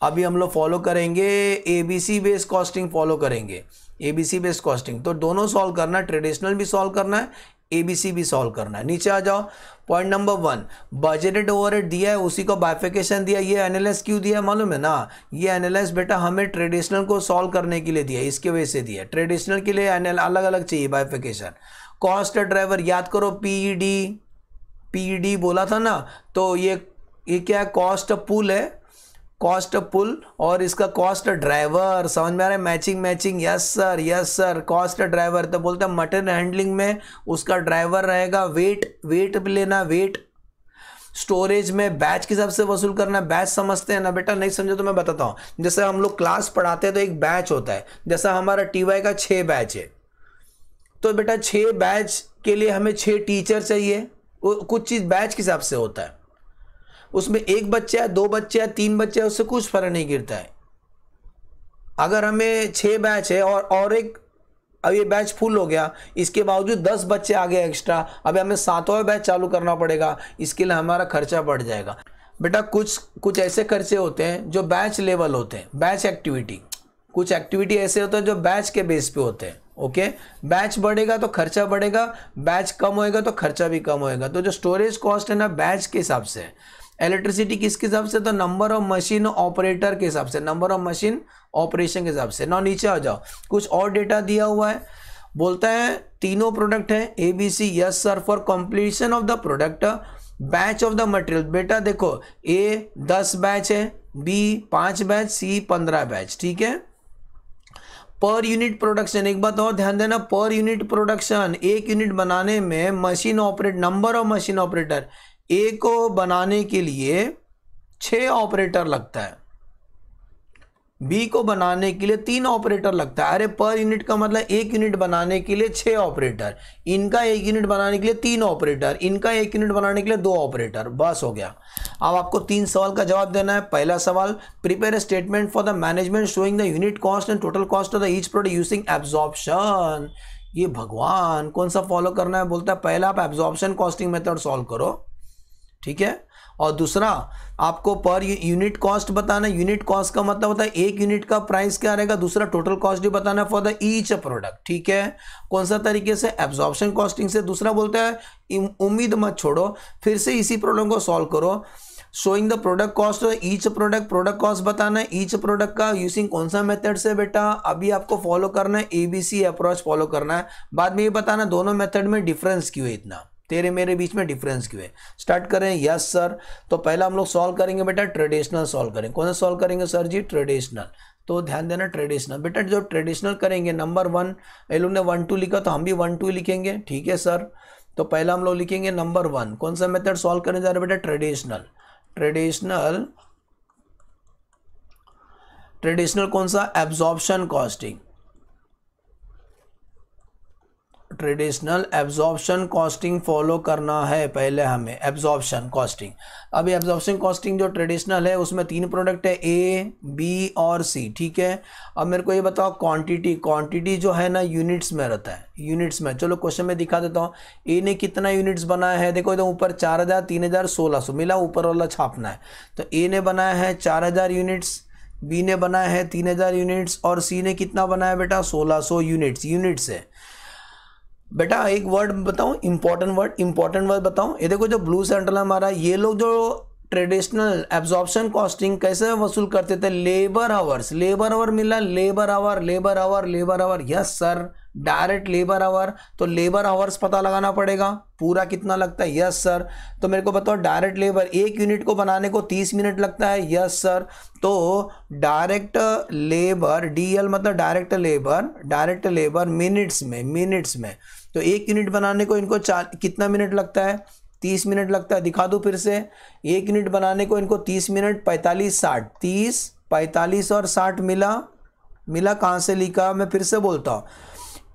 अभी हम लोग फॉलो करेंगे A B C base costing follow करेंगे A B C base costing तो दोनों सॉल्व करना है ट्रेडिशनल भी सॉल्व करना है एबीसी भी सॉल्व करना है नीचे आ जाओ point number one budgeted over दिया है उसी को बाइफिकेशन दिया ये एनालिस क्यों दिया है मालूम है ना ये एनालिस बेटा हमें ट्रेडिशनल को सॉल्व करने के लिए दिया इसके वजह से दिया ट्रेडिशनल के लिए अलग अलग चाहिए बाइफिकेशन कॉस्ट ड्राइवर याद करो पीई डी e e बोला था ना तो ये ये क्या है कॉस्ट पुल है कॉस्ट पुल और इसका कॉस्ट ड्राइवर समझ में आ रहा है matching matching yes sir yes sir cost driver तो बोलते हैं मटन हैंडलिंग में उसका ड्राइवर रहेगा वेट वेट लेना वेट स्टोरेज में बैच के हिसाब से वसूल करना बैच समझते हैं ना बेटा नहीं समझे तो मैं बताता हूँ जैसे हम लोग क्लास पढ़ाते हैं तो एक बैच होता है जैसा हमारा टी वाई का छः बैच है तो बेटा छः बैच के लिए हमें छः टीचर चाहिए कुछ चीज़ बैच के हिसाब से होता है उसमें एक बच्चा है दो बच्चे है तीन बच्चे है उससे कुछ फर्क नहीं गिरता है अगर हमें छः बैच है और और एक अब ये बैच फुल हो गया इसके बावजूद दस बच्चे आ गए एक्स्ट्रा अब हमें सातवा बैच चालू करना पड़ेगा इसके लिए हमारा खर्चा बढ़ जाएगा बेटा कुछ कुछ ऐसे खर्चे होते हैं जो बैच लेवल होते हैं बैच एक्टिविटी कुछ एक्टिविटी ऐसे होते हैं जो बैच के बेस पे होते हैं ओके बैच बढ़ेगा तो खर्चा बढ़ेगा बैच कम होएगा तो खर्चा भी कम होएगा तो जो स्टोरेज कॉस्ट है ना बैच के हिसाब से इलेक्ट्रिसिटी किसके हिसाब से तो नंबर ऑफ मशीन ऑपरेटर के हिसाब से नंबर ऑफ मशीन ऑपरेशन के हिसाब से ना नीचे आ जाओ कुछ और डेटा दिया हुआ है बोलता है तीनों प्रोडक्ट है A B C yes sir for completion of the product batch of the material बेटा देखो ए दस बैच है बी पांच बैच सी पंद्रह बैच ठीक है पर यूनिट प्रोडक्शन एक बात और ध्यान देना पर यूनिट प्रोडक्शन एक यूनिट बनाने में machine operate number of machine operator A को बनाने के लिए छ ऑपरेटर लगता है बी को बनाने के लिए तीन ऑपरेटर लगता है अरे पर यूनिट का मतलब एक यूनिट बनाने के लिए छह ऑपरेटर इनका एक यूनिट बनाने के लिए तीन ऑपरेटर इनका एक यूनिट बनाने के लिए दो ऑपरेटर बस हो गया अब आपको तीन सवाल का जवाब देना है पहला सवाल prepare statement for the management showing the unit cost and total cost of the each product using absorption ये भगवान कौन सा फॉलो करना है बोलता है पहला आप एब्जॉर्प्शन कॉस्टिंग मेथड सॉल्व करो ठीक है और दूसरा आपको पर यूनिट कॉस्ट बताना यूनिट कॉस्ट का मतलब होता है एक यूनिट का प्राइस क्या रहेगा दूसरा टोटल कॉस्ट भी बताना है फॉर द ईच प्रोडक्ट ठीक है कौन सा तरीके से एब्जॉर्बन कॉस्टिंग से दूसरा बोलते हैं उम्मीद मत छोड़ो फिर से इसी प्रॉब्लम को सॉल्व करो showing the product cost each product product cost बताना है ईच प्रोडक्ट का यूजिंग कौन सा मेथड से बेटा अभी आपको फॉलो करना है एबीसी अप्रोच फॉलो करना है बाद में ये बताना दोनों मेथड में डिफरेंस क्यों है इतना तेरे मेरे बीच में डिफरेंस क्यों है स्टार्ट करें यस सर तो पहला हम लोग सॉल्व करेंगे बेटा ट्रेडिशनल सॉल्व करेंगे कौन सा सॉल्व करेंगे सर जी ट्रेडिशनल तो ध्यान देना ट्रेडिशनल बेटा जो ट्रेडिशनल करेंगे नंबर वन ये लोग ने वन टू लिखा तो हम भी वन टू लिखेंगे ठीक है सर तो पहला हम लोग लिखेंगे नंबर वन कौन सा मेथड सॉल्व करने जा रहे बेटा ट्रेडिशनल ट्रेडिशनल ट्रेडिशनल कौन सा absorption costing traditional absorption costing follow करना है पहले हमें एब्जॉर्प्शन कॉस्टिंग अभी एब्जॉर्प्शन कॉस्टिंग जो ट्रेडिशनल है उसमें तीन प्रोडक्ट है ए बी और सी ठीक है अब मेरे को ये बताओ क्वांटिटी क्वांटिटी जो है ना यूनिट्स में रहता है यूनिट्स में चलो क्वेश्चन में दिखा देता हूँ ए ने कितना यूनिट्स बनाया है देखो एकदम ऊपर चार हज़ार तीन हज़ार सोलह सौ मिला ऊपर वाला छापना है तो ए ने बनाया है चार हज़ार यूनिट्स बी ने बनाया है तीन हज़ार यूनिट्स और सी ने कितना बनाया बेटा सोलह सौ यूनिट्स यूनिट्स है बेटा एक वर्ड बताऊं इंपॉर्टेंट वर्ड इंपॉर्टेंट वर्ड बताऊं ये देखो जो ब्लू सेंट्रल हमारा ये लोग जो ट्रेडिशनल एब्जॉर्प्शन कॉस्टिंग कैसे वसूल करते थे लेबर आवर्स लेबर आवर मिला labour hour labour hour labour hour yes sir direct labour hour तो लेबर आवर्स पता लगाना पड़ेगा पूरा कितना लगता है यस सर तो मेरे को बताओ डायरेक्ट लेबर एक यूनिट को बनाने को तीस मिनट लगता है यस सर तो डायरेक्ट लेबर डीएल मतलब direct labour direct labour minutes में मिनट्स में तो एक यूनिट बनाने को इनको कितना मिनट लगता है तीस मिनट लगता है दिखा दो फिर से एक यूनिट बनाने को इनको तीस मिनट पैंतालीस साठ तीस पैंतालीस और साठ मिला मिला कहाँ से लिखा मैं फिर से बोलता हूँ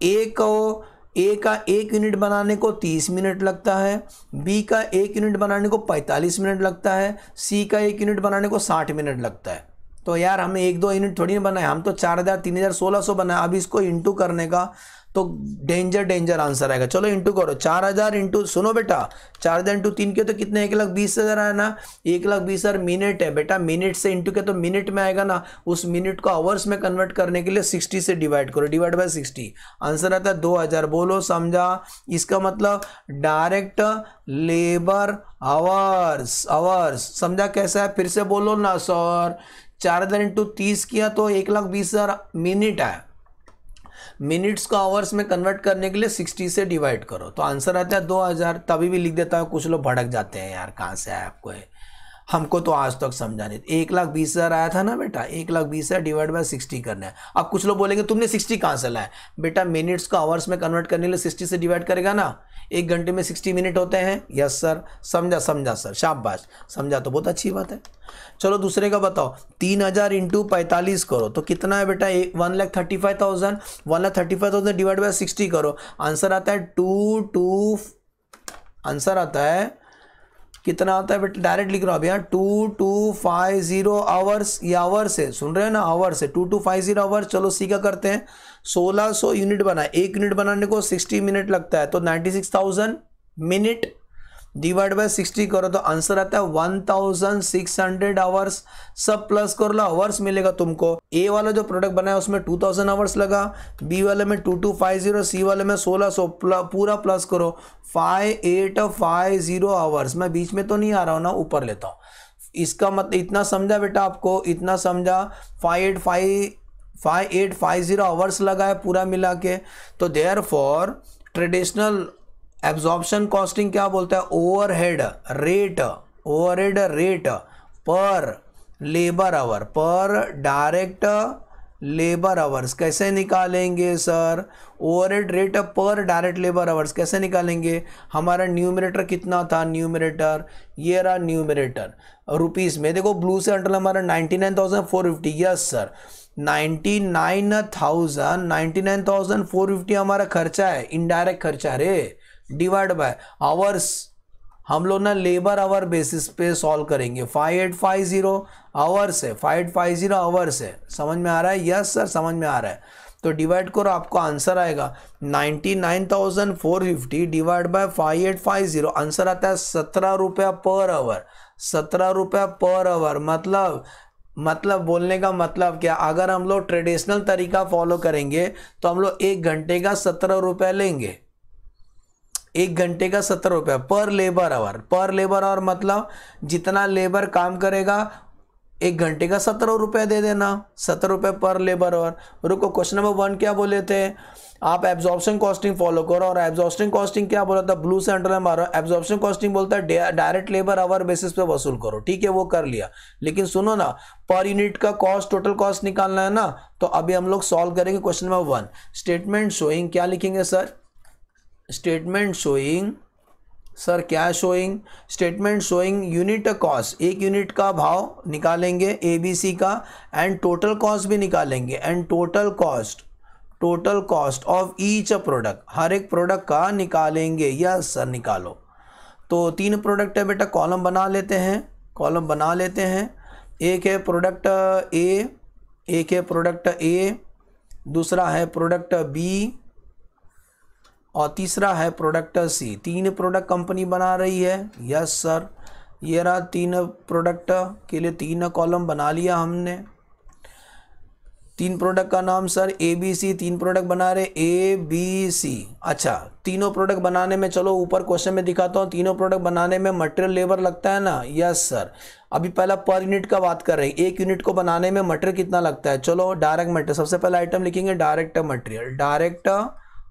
ए को ए का एक यूनिट बनाने को तीस मिनट लगता है बी का एक यूनिट बनाने को पैंतालीस मिनट लगता है सी का एक यूनिट बनाने को साठ मिनट लगता है तो यार हमें एक दो यूनिट थोड़ी ना बनाए हम तो चार हज़ार तीन हज़ार सोलह सौ बनाए अब इसको इंटू करने का तो डेंजर डेंजर आंसर आएगा चलो इंटू करो चार हज़ार इंटू सुनो बेटा चार हज़ार इंटू तीन के तो कितने एक लाख बीस हज़ार आया ना एक लाख बीस हज़ार मिनट है बेटा मिनट से इंटू के तो मिनट में आएगा ना उस मिनट को आवर्स में कन्वर्ट करने के लिए सिक्सटी से डिवाइड करो डिवाइड बाई सिक्सटी आंसर आता है दो हज़ार बोलो समझा इसका मतलब डायरेक्ट लेबर आवर्स आवर्स समझा कैसा है फिर से बोलो ना सर चार हज़ार इंटू तीस किया तो एक लाख बीस हज़ार मिनट आया मिनट्स को आवर्स में कन्वर्ट करने के लिए सिक्सटी से डिवाइड करो तो आंसर आता है दो हज़ार तभी भी लिख देता है कुछ लोग भड़क जाते हैं यार कहाँ से आया आपको है हमको तो आज तक समझा नहीं एक लाख बीस हज़ार आया था ना बेटा एक लाख बीस हज़ार डिवाइड बाय सिक्सटी करना है अब कुछ लोग बोलेंगे तुमने सिक्सटी कहाँ से लाया बेटा मिनट्स को आवर्स में कन्वर्ट करने के लिए सिक्सटी से डिवाइड करेगा ना एक घंटे में सिक्सटी मिनट होते हैं यस सर समझा समझा सर शाबाश समझा तो बहुत अच्छी बात है चलो दूसरे का बताओ तीन हज़ार इंटू पैंतालीस करो तो कितना है बेटा one lakh thirty five thousand one lakh thirty five thousand divide by sixty करो आंसर आता है टू टू आंसर आता है कितना आता है बेटा डायरेक्ट लिख रहा हूँ अभी यहाँ two two five zero hours या आवर्स है सुन रहे हो ना आवर्स है two two five zero hours चलो सीखा करते हैं 1600 यूनिट बना एक यूनिट बनाने को 60 मिनट लगता है तो 96,000 मिनट डिवाइड बाय 60 करो तो आंसर आता है 1600 आवर्स सब प्लस कर लो आवर्स मिलेगा तुमको ए वाला जो प्रोडक्ट बनाया उसमें 2000 थाउजेंड आवर्स लगा बी वाले में 2250 सी वाले में 1600 प्ला, पूरा प्लस करो 5850 एट आवर्स मैं बीच में तो नहीं आ रहा हूँ ना ऊपर लेता हूँ इसका मतलब इतना समझा बेटा आपको इतना समझा five eight five five eight five zero hours लगा है पूरा मिला के तो therefore traditional absorption costing क्या बोलता है overhead rate overhead rate per labour hour per direct labour hours कैसे निकालेंगे sir overhead rate per direct labour hours कैसे निकालेंगे हमारा न्यूमिनेटर कितना था न्यूमिनेटर ये रहा न्यूमिनेटर रुपीज़ में देखो ब्लू से अंटल हमारा ninety nine thousand four fifty yes sir ninety nine thousand ninety nine thousand four fifty हमारा खर्चा है इनडायरेक्ट खर्चा रे डिवाइड बाय आवर्स हम लोग ना लेबर आवर बेसिस पे सॉल्व करेंगे five eight five zero hours है five eight five zero hours है समझ में आ रहा है यस सर समझ में आ रहा है तो डिवाइड करो आपको आंसर आएगा ninety nine thousand four fifty divide by five eight five zero answer आता है सत्रह रुपया पर आवर सत्रह रुपया पर आवर मतलब मतलब बोलने का मतलब क्या अगर हम लोग ट्रेडिशनल तरीका फॉलो करेंगे तो हम लोग एक घंटे का सत्रह रुपया लेंगे एक घंटे का सत्तर रुपये per labour hour per labour hour मतलब जितना लेबर काम करेगा एक घंटे का सत्रह रुपये दे देना सत्तर रुपये पर लेबर आवर रुको क्वेश्चन नंबर वन क्या बोले थे आप एब्जॉर्प्शन कॉस्टिंग फॉलो करो और एब्जॉर्प्शन कॉस्टिंग क्या बोला था ब्लू से में मारो एब्जॉर्प्शन कॉस्टिंग बोलता है डायरेक्ट लेबर आवर बेसिस पे वसूल करो ठीक है वो कर लिया लेकिन सुनो ना पर यूनिट का कॉस्ट टोटल कॉस्ट निकालना है ना तो अभी हम लोग सॉल्व करेंगे question number one statement showing क्या लिखेंगे सर स्टेटमेंट शोइंग सर क्या showing statement showing unit cost एक यूनिट का भाव निकालेंगे ए बी सी का एंड टोटल कॉस्ट भी निकालेंगे and total cost total cost of each a product हर एक प्रोडक्ट का निकालेंगे यस सर निकालो तो तीन प्रोडक्ट है बेटा कॉलम बना लेते हैं कॉलम बना लेते हैं एक है प्रोडक्ट ए एक है प्रोडक्ट ए दूसरा है प्रोडक्ट बी और तीसरा है प्रोडक्ट सी तीन प्रोडक्ट कंपनी बना रही है यस सर ये रहा तीन प्रोडक्ट के लिए तीन कॉलम बना लिया हमने तीन प्रोडक्ट का नाम सर ए बी सी तीन प्रोडक्ट बना रहे ए बी सी अच्छा तीनों प्रोडक्ट बनाने में चलो ऊपर क्वेश्चन में दिखाता हूँ तीनों प्रोडक्ट बनाने में मटेरियल लेबर लगता है ना यस सर अभी पहला पर यूनिट का बात कर रहे हैं एक यूनिट को बनाने में मटेरियल कितना लगता है चलो डायरेक्ट मटेरियल सबसे पहला आइटम लिखेंगे direct material direct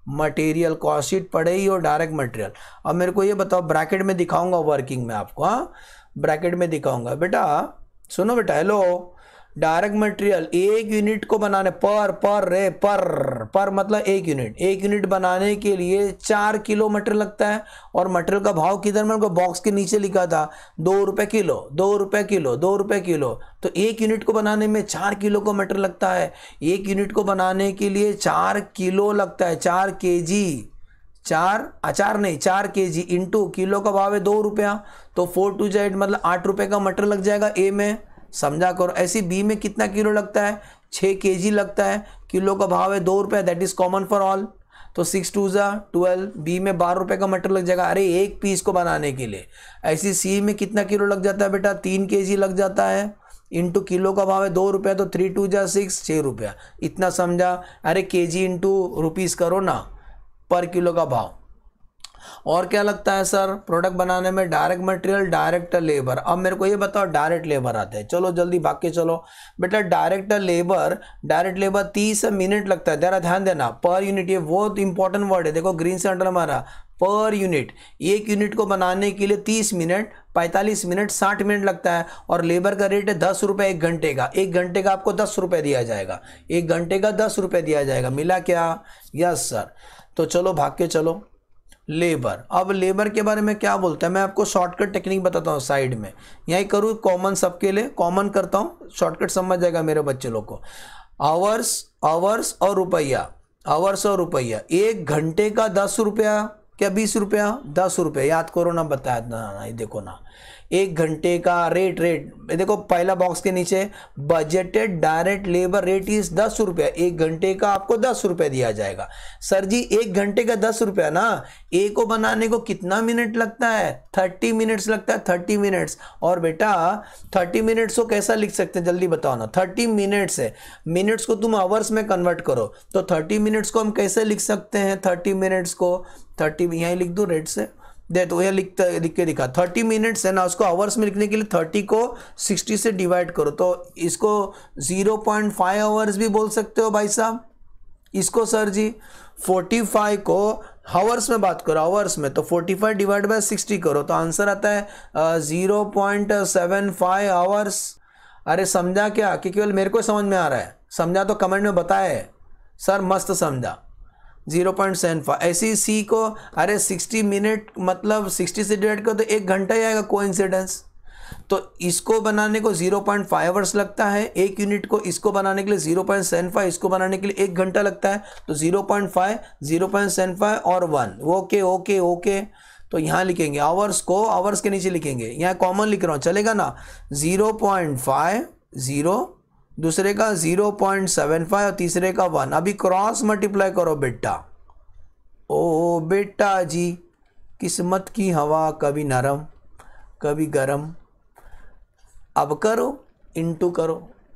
material cost sheet पड़ेगी और डायरेक्ट मटेरियल अब मेरे को ये बताओ ब्रैकेट में दिखाऊंगा वर्किंग में आपको हाँ ब्रैकेट में दिखाऊंगा बेटा सुनो बेटा हेलो डायरेक्ट मटेरियल एक यूनिट को बनाने पर पर रे पर पर मतलब एक यूनिट एक यूनिट बनाने के लिए चार किलो मटेरियल लगता है और मटेरियल का भाव किधर मैंने को बॉक्स के नीचे लिखा था दो रुपये किलो दो रुपये किलो दो रुपये किलो तो एक यूनिट को बनाने में चार किलो का मटेरियल लगता है एक यूनिट को बनाने के लिए चार किलो लगता है चार के जी चार अचार नहीं चार के जी इंटू किलो का भाव है दो रुपया तो फोर टू जेड मतलब आठ रुपये का मटर लग जाएगा ए में समझा करो ऐसी बी में कितना किलो लगता है छः के जी लगता है किलो का भाव है दो रुपये that is common for all तो सिक्स टू ज़ा ट्वेल्व बी में बारह रुपये का मटर लग जाएगा अरे एक पीस को बनाने के लिए ऐसी सी में कितना किलो लग जाता है बेटा तीन के जी लग जाता है इंटू किलो का भाव है दो रुपया तो थ्री टू जा सिक्स छः रुपया इतना समझा अरे के जी इंटू रुपीज़ करो ना पर किलो का भाव और क्या लगता है सर प्रोडक्ट बनाने में डायरेक्ट मटेरियल डायरेक्ट लेबर अब मेरे को ये बताओ डायरेक्ट लेबर आते हैं चलो जल्दी भाग के चलो बेटा डायरेक्ट लेबर डायरेक्ट लेबर तीस मिनट लगता है जरा ध्यान देना पर यूनिट ये बहुत इंपॉर्टेंट वर्ड है देखो ग्रीन सेंटर हमारा पर यूनिट एक यूनिट को बनाने के लिए तीस मिनट पैंतालीस मिनट साठ मिनट लगता है और लेबर का रेट है दस रुपये एक घंटे का एक घंटे का आपको दस रुपये दिया जाएगा एक घंटे का दस रुपये दिया जाएगा मिला क्या यस सर तो चलो भाग के चलो लेबर अब लेबर के बारे में क्या बोलते हैं मैं आपको शॉर्टकट टेक्निक बताता हूँ साइड में यही करूँ कॉमन सबके लिए कॉमन करता हूँ शॉर्टकट समझ जाएगा मेरे बच्चे लोग को आवर्स आवर्स और रुपया आवर्स और रुपया एक घंटे का दस रुपया क्या बीस रुपया दस रुपया याद करो ना बताया ना, ना ना देखो ना एक घंटे का रेट रेट देखो पहला बॉक्स के नीचे budgeted direct labour rate is दस रुपया एक घंटे का आपको दस रुपया दिया जाएगा सर जी एक घंटे का दस रुपया ना ए को बनाने को कितना मिनट लगता है थर्टी मिनट्स लगता है थर्टी मिनट्स और बेटा थर्टी मिनट्स को कैसा लिख सकते हैं जल्दी बताओ ना थर्टी मिनट्स है मिनट्स को तुम आवर्स में कन्वर्ट करो तो थर्टी मिनट्स को हम कैसे लिख सकते हैं थर्टी मिनट्स को थर्टी यहीं लिख दो रेट से देट तो वो लिख लिख के दिखा थर्टी मिनट्स है ना उसको आवर्स में लिखने के लिए थर्टी को सिक्सटी से डिवाइड करो तो इसको जीरो पॉइंट फाइव आवर्स भी बोल सकते हो भाई साहब इसको सर जी फोर्टी फाइव को हावर्स में बात करो आवर्स में तो forty five divide by sixty करो तो आंसर आता है zero point seven five hours अरे समझा क्या कि केवल मेरे को समझ में आ रहा है समझा तो कमेंट में बताए सर मस्त समझा जीरो पॉइंट सेवन फाइव ऐसे सी को अरे सिक्सटी मिनट मतलब सिक्सटी से डिवाइड करो तो एक घंटा ही आएगा कोइंसिडेंस तो इसको बनाने को जीरो पॉइंट फाइव आवर्स लगता है एक यूनिट को इसको बनाने के लिए जीरो पॉइंट सेवन फाइव इसको बनाने के लिए एक घंटा लगता है तो zero point five zero point seven five और वन ओके ओके ओके तो यहाँ लिखेंगे आवर्स को आवर्स के नीचे लिखेंगे यहाँ कॉमन लिख रहा हूँ चलेगा ना जीरो पॉइंट फाइव जीरो दूसरे का ज़ीरो पॉइंट सेवन फाइव और तीसरे का वन अभी क्रॉस मल्टीप्लाई करो बेटा ओ बेटा जी किस्मत की हवा कभी नरम कभी गरम अब करो इंटू करो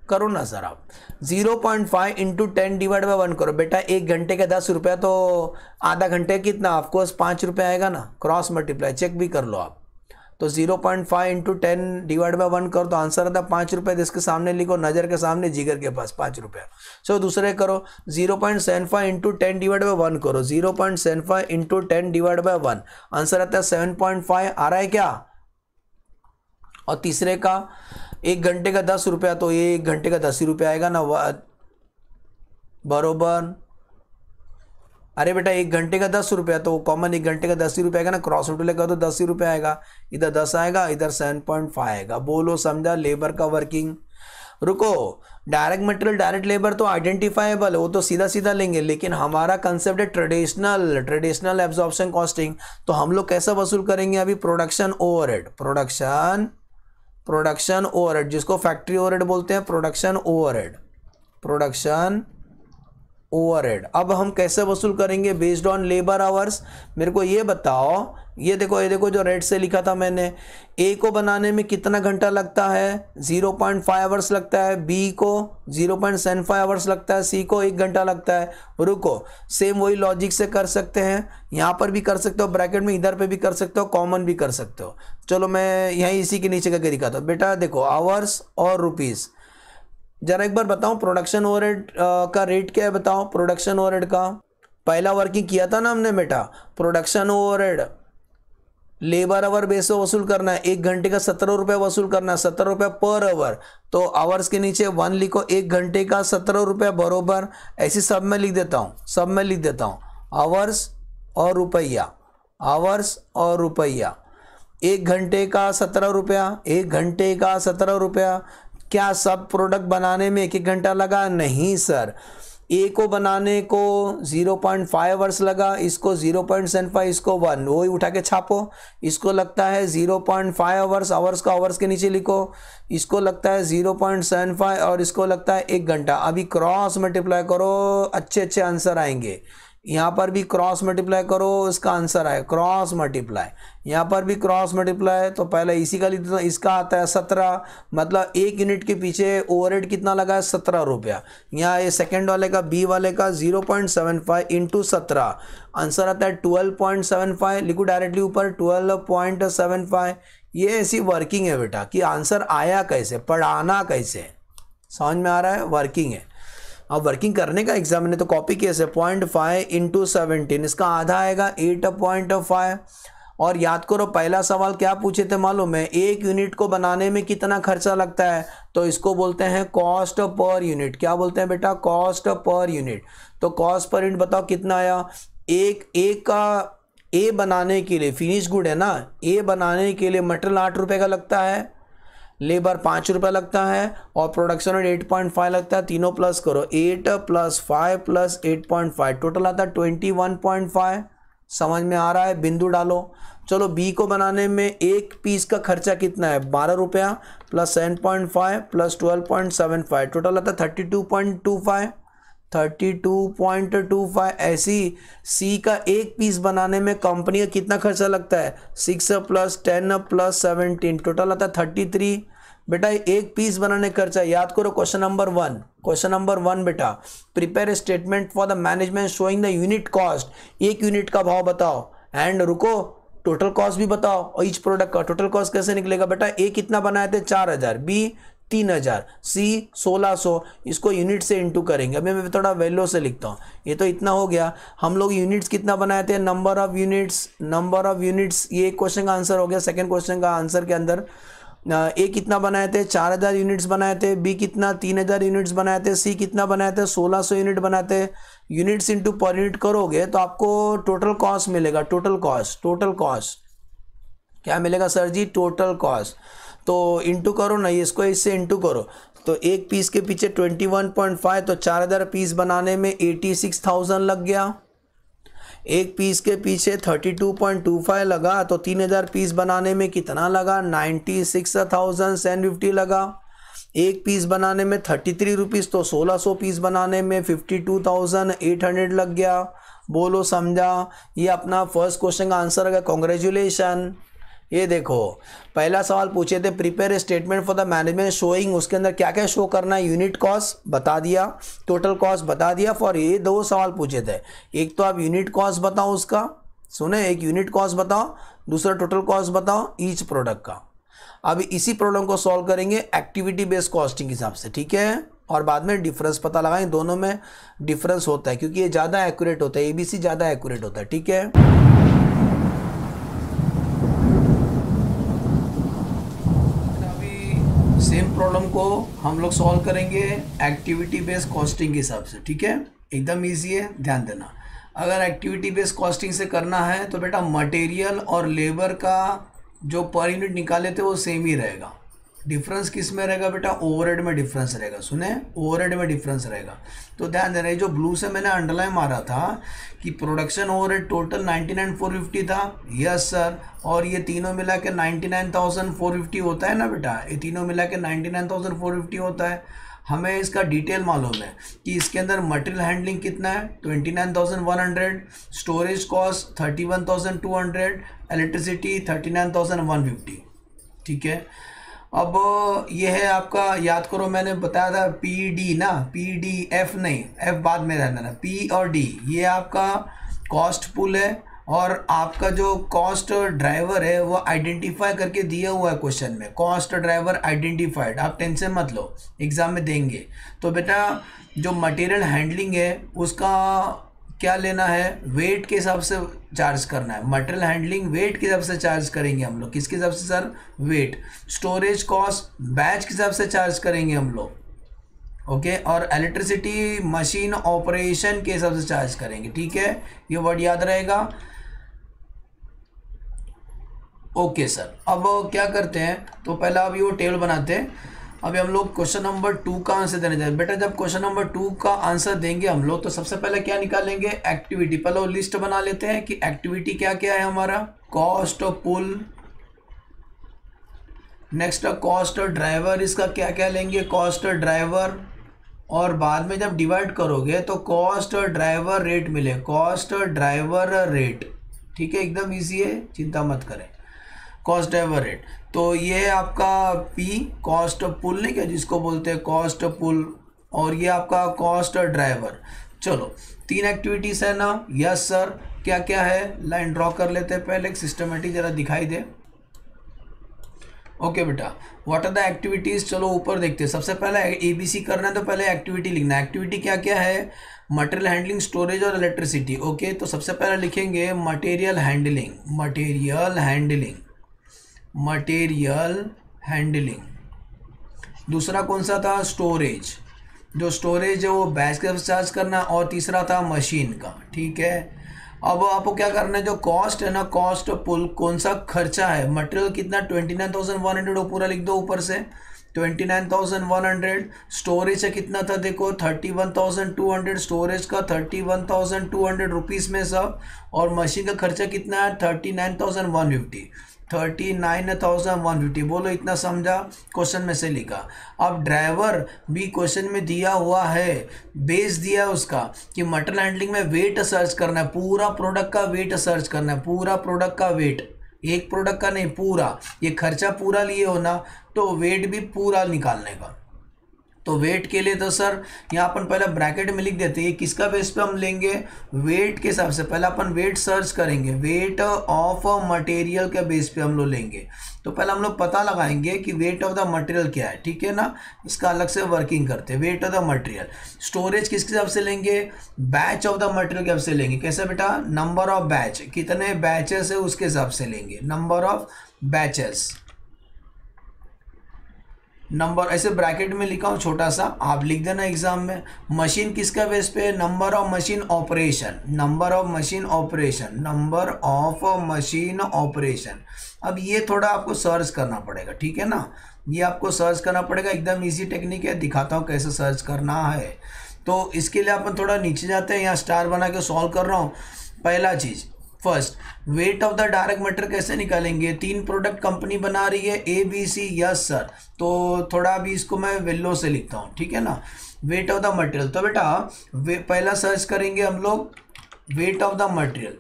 करो ना सर आप zero point five into ten divide by one करो बेटा एक घंटे का दस रुपया तो आधा घंटे कितना ऑफकोर्स पाँच रुपया आएगा ना क्रॉस मल्टीप्लाई चेक भी कर लो आप तो zero point five into ten divide by one करो तो आंसर आता है पाँच रुपये तो इसके सामने लिखो नज़र के सामने जिगर के पास पाँच रुपया सो दूसरे करो zero point seven five into ten divide by one करो zero point seven five into ten divide by one answer आता है सेवन पॉइंट फाइव आ रहा है क्या और तीसरे का एक घंटे का दस रुपया तो ये एक घंटे का दस ही रुपया आएगा ना बराबर अरे बेटा एक घंटे का दस रुपया तो कॉमन एक घंटे का दस ही रुपया आएगा ना क्रॉस मल्टीप्लाई लेकर तो दस ही रुपया आएगा इधर दस आएगा इधर सेवन पॉइंट फाइव आएगा बोलो समझा लेबर का वर्किंग रुको डायरेक्ट मटेरियल डायरेक्ट लेबर तो आइडेंटिफाइबल है वो तो सीधा सीधा लेंगे लेकिन हमारा कंसेप्ट है ट्रेडिशनल ट्रेडिशनल एब्जॉर्प्शन कॉस्टिंग तो हम लोग कैसा वसूल करेंगे अभी production head production production head जिसको फैक्ट्री ओवर बोलते हैं प्रोडक्शन हेड प्रोडक्शन ओवरहेड अब हम कैसे वसूल करेंगे बेस्ड ऑन लेबर आवर्स मेरे को ये बताओ ये देखो ये देखो जो रेड से लिखा था मैंने ए को बनाने में कितना घंटा लगता है ज़ीरो पॉइंट फाइव आवर्स लगता है बी को zero point seven five hours लगता है सी को एक घंटा लगता है रुको सेम वही लॉजिक से कर सकते हैं यहाँ पर भी कर सकते हो ब्रैकेट में इधर पे भी कर सकते हो कॉमन भी कर सकते हो चलो मैं यहीं इसी के नीचे का दिखाता हूँ बेटा देखो आवर्स और रुपीज़ जरा एक बार बताओ प्रोडक्शन ओवर का रेट क्या है बताओ प्रोडक्शन ओवर का पहला वर्किंग किया था ना हमने बेटा production over labour hour base पर वसूल करना है एक घंटे का सत्रह रुपये वसूल करना है सत्रह रुपये पर आवर तो आवर्स के नीचे वन लिखो एक घंटे का सत्रह रुपये बरोबर ऐसे सब में लिख देता हूँ सब में लिख देता हूँ आवर्स और रुपया आवर्स और रुपया एक घंटे का सत्रह रुपया एक घंटे का सत्रह रुपया क्या सब प्रोडक्ट बनाने में एक एक घंटा लगा नहीं सर ए को बनाने को 0.5 पॉइंट फाइव लगा इसको 0.75 पॉइंट इसको वन वो ही उठा के छापो इसको लगता है 0.5 पॉइंट फाइव आवर्स आवर्स का आवर्स के नीचे लिखो इसको लगता है 0.75 पॉइंट और इसको लगता है एक घंटा अभी क्रॉस मल्टीप्लाई करो अच्छे अच्छे आंसर आएंगे यहाँ पर भी क्रॉस मल्टीप्लाई करो इसका आंसर आए क्रॉस मल्टीप्लाई यहाँ पर भी क्रॉस मल्टीप्लाई तो पहले इसी का देता इसका आता है सत्रह मतलब एक यूनिट के पीछे ओवरहेड कितना लगा है सत्रह रुपया यहाँ ये सेकेंड वाले का बी वाले का zero point seven five into सत्रह आंसर आता है ट्वेल्व पॉइंट सेवन फाइव लिखो डायरेक्टली ऊपर ट्वेल्व पॉइंट सेवन फाइव ये ऐसी वर्किंग है बेटा कि आंसर आया कैसे पढ़ाना कैसे समझ में आ रहा है वर्किंग है अब वर्किंग करने का एग्जाम ने तो कॉपी किया से पॉइंट फाइव इंटू सेवनटीन इसका आधा आएगा एट पॉइंट फाइव और याद करो पहला सवाल क्या पूछे थे मालूम है एक यूनिट को बनाने में कितना खर्चा लगता है तो इसको बोलते हैं कॉस्ट पर यूनिट क्या बोलते हैं बेटा कॉस्ट पर यूनिट तो कॉस्ट पर यूनिट बताओ कितना आया एक एक का ए बनाने के लिए फिनिश गुड है ना ए बनाने के लिए मटेरियल आठ रुपये का लगता है लेबर पाँच रुपये लगता है और production rate eight point five लगता है तीनों प्लस करो eight plus five plus eight point five total आता है ट्वेंटी वन पॉइंट फाइव समझ में आ रहा है बिंदु डालो चलो बी को बनाने में एक पीस का खर्चा कितना है बारह रुपया plus seven point five plus twelve point seven five total आता है thirty two point two five thirty two point two five ऐसी सी का एक पीस बनाने में कंपनी का कितना खर्चा लगता है six plus ten plus seventeen total आता है थर्टी थ्री बेटा एक पीस बनाने खर्चा याद करो question number one question number one बेटा prepare statement for the management showing the unit cost एक यूनिट का भाव बताओ एंड रुको टोटल कॉस्ट भी बताओ और इच प्रोडक्ट का टोटल कॉस्ट कैसे निकलेगा बेटा ए कितना बनाए थे चार हज़ार बी तीन हज़ार सी सोलह सौ इसको यूनिट से इंटू करेंगे अभी मैं थोड़ा वैल्यू से लिखता हूँ ये तो इतना हो गया हम लोग यूनिट्स कितना बनाए थे number of units number of units ये क्वेश्चन का आंसर हो गया सेकेंड क्वेश्चन का आंसर के अंदर ए कितना बनाए थे चार हज़ार यूनिट्स बनाए थे बी कितना तीन हज़ार यूनिट्स बनाए थे सी कितना बनाए थे सोलह सौ यूनिट बनाए थे यूनिट्स इंटू पर यूनिट करोगे तो आपको टोटल कॉस्ट मिलेगा टोटल कॉस्ट टोटल कॉस्ट क्या मिलेगा सर जी टोटल कॉस्ट तो इंटू करो ना इसको इससे इंटू करो तो एक पीस के पीछे ट्वेंटी वन पॉइंट फाइव तो चार हज़ार पीस बनाने में एटी सिक्स थाउजेंड लग गया एक पीस के पीछे 32.25 लगा तो 3000 पीस बनाने में कितना लगा ninety six thousand seven fifty लगा एक पीस बनाने में थर्टी थ्री रुपीज़ तो सोलह सौ पीस बनाने में fifty two thousand eight hundred लग गया बोलो समझा ये अपना फर्स्ट क्वेश्चन का आंसर है कॉन्ग्रेचुलेसन ये देखो पहला सवाल पूछे थे prepare statement for the management showing उसके अंदर क्या क्या शो करना है यूनिट कॉस्ट बता दिया टोटल कॉस्ट बता दिया फॉर ये दो सवाल पूछे थे एक तो आप यूनिट कॉस्ट बताओ उसका सुने एक यूनिट कॉस्ट बताओ दूसरा टोटल कॉस्ट बताओ ईच प्रोडक्ट का अब इसी प्रॉब्लम को सॉल्व करेंगे एक्टिविटी बेस्ड कॉस्टिंग के हिसाब से ठीक है और बाद में डिफरेंस पता लगाएं दोनों में डिफरेंस होता है क्योंकि ये ज़्यादा एक्यूरेट होता है एबीसी ज़्यादा एक्यूरेट होता है ठीक है सेम प्रॉब्लम को हम लोग सॉल्व करेंगे एक्टिविटी बेस्ड कॉस्टिंग के हिसाब से ठीक है एकदम ईजी है ध्यान देना अगर एक्टिविटी बेस्ड कॉस्टिंग से करना है तो बेटा मटेरियल और लेबर का जो पर यूनिट निकाले थे वो सेम ही रहेगा डिफरेंस किस में रहेगा बेटा ओवरहेड में डिफरेंस रहेगा सुने ओवरहेड में डिफरेंस रहेगा तो ध्यान दे रहे जो ब्लू से मैंने अंडरलाइन मारा था कि प्रोडक्शन ओवरहेड टोटल 99,450 था यस सर और ये तीनों मिला के नाइन्टी होता है ना बेटा ये तीनों मिला के नाइन्टी होता है हमें इसका डिटेल मालूम है कि इसके अंदर मटेरियल हैंडलिंग कितना है twenty nine thousand one hundred storage cost thirty one thousand two hundred electricity thirty nine thousand one fifty ठीक है अब ये है आपका याद करो मैंने बताया था पी डी ना पी डी एफ नहीं एफ बाद में रहना ना पी और डी ये आपका कॉस्ट पुल है और आपका जो कॉस्ट ड्राइवर है वो आइडेंटिफाई करके दिया हुआ है क्वेश्चन में कॉस्ट ड्राइवर आइडेंटिफाइड आप टेंशन मत लो एग्ज़ाम में देंगे तो बेटा जो मटेरियल हैंडलिंग है उसका क्या लेना है वेट के हिसाब से चार्ज करना है मटेरियल हैंडलिंग वेट के हिसाब से चार्ज करेंगे हम लोग किसके हिसाब से sir weight storage cost batch के हिसाब से चार्ज करेंगे हम लोग ओके okay, और इलेक्ट्रिसिटी मशीन ऑपरेशन के हिसाब से चार्ज करेंगे ठीक है ये वर्ड याद रहेगा ओके okay, सर अब क्या करते हैं तो पहला अब ये वो टेबल बनाते हैं अभी हम लोग क्वेश्चन नंबर टू का आंसर देने जाए बेटा जब क्वेश्चन नंबर टू का आंसर देंगे हम लोग तो सबसे पहले क्या निकालेंगे एक्टिविटी पहले वो लिस्ट बना लेते हैं कि एक्टिविटी क्या क्या है हमारा cost of pool next cost of driver इसका क्या क्या लेंगे कॉस्ट ऑफ ड्राइवर और बाद में जब डिवाइड करोगे तो कॉस्ट और ड्राइवर रेट मिले कॉस्ट और ड्राइवर रेट ठीक है एकदम ईजी है चिंता मत करें कॉस्ट ड्राइवर रेट तो ये आपका पी कॉस्ट ऑफ पुल नहीं क्या जिसको बोलते हैं कॉस्ट ऑफ पुल और ये आपका कॉस्ट ड्राइवर चलो तीन एक्टिविटीज़ है ना यस सर क्या क्या है लाइन ड्रॉ कर लेते हैं पहले एक सिस्टमेटिक ज़रा दिखाई दे ओके बेटा व्हाट आर द एक्टिविटीज़ चलो ऊपर देखते हैं सबसे पहले एबीसी करना है तो पहले एक्टिविटी लिखना एक्टिविटी क्या क्या है मटेरियल हैंडलिंग स्टोरेज और इलेक्ट्रिसिटी ओके तो सबसे पहले लिखेंगे material handling material handling material handling दूसरा कौन सा था स्टोरेज जो स्टोरेज है वो बैच के चार्ज करना और तीसरा था मशीन का ठीक है अब आपको क्या करना है जो कॉस्ट है ना कॉस्ट पुल कौन सा खर्चा है मटेरियल कितना twenty nine thousand one hundred वो पूरा लिख दो ऊपर से twenty nine thousand one hundred storage है कितना था देखो thirty one thousand two hundred storage का thirty one thousand two hundred rupees में सब और मशीन का खर्चा कितना है thirty nine thousand one fifty thirty nine thousand one fifty बोलो इतना समझा क्वेश्चन में से लिखा अब ड्राइवर भी क्वेश्चन में दिया हुआ है बेस दिया है उसका कि मटन हैंडलिंग में वेट सर्च करना है पूरा प्रोडक्ट का वेट सर्च करना है पूरा प्रोडक्ट का वेट एक प्रोडक्ट का नहीं पूरा ये खर्चा पूरा लिए होना तो वेट भी पूरा निकालने का तो वेट के लिए तो सर यहाँ अपन पहले ब्रैकेट में लिख देते हैं किसका बेस पे हम लेंगे वेट के हिसाब से पहले अपन वेट सर्च करेंगे वेट ऑफ मटेरियल के बेस पे हम लोग लेंगे तो पहले हम लोग पता लगाएंगे कि वेट ऑफ द मटेरियल क्या है ठीक है ना इसका अलग से वर्किंग करते हैं weight of the material storage किसके हिसाब से लेंगे बैच ऑफ द मटेरियल के हिसाब से लेंगे कैसे बेटा नंबर ऑफ बैच कितने बैचेस है उसके हिसाब से लेंगे नंबर ऑफ बैचेस नंबर ऐसे ब्रैकेट में लिखा हूँ छोटा सा आप लिख देना एग्जाम में मशीन किसका बेस पे है number of machine operation number of machine operation number of machine operation अब ये थोड़ा आपको सर्च करना पड़ेगा ठीक है ना ये आपको सर्च करना पड़ेगा एकदम इजी टेक्निक है दिखाता हूँ कैसे सर्च करना है तो इसके लिए अपन थोड़ा नीचे जाते हैं यहाँ स्टार बना के सॉल्व कर रहा हूँ पहला चीज़ first weight of the direct matter कैसे निकालेंगे तीन प्रोडक्ट कंपनी बना रही है A B C yes sir तो थोड़ा अभी इसको मैं वेल्लो से लिखता हूँ ठीक है ना वेट ऑफ द मटेरियल तो बेटा पहला सर्च करेंगे हम लोग weight of the material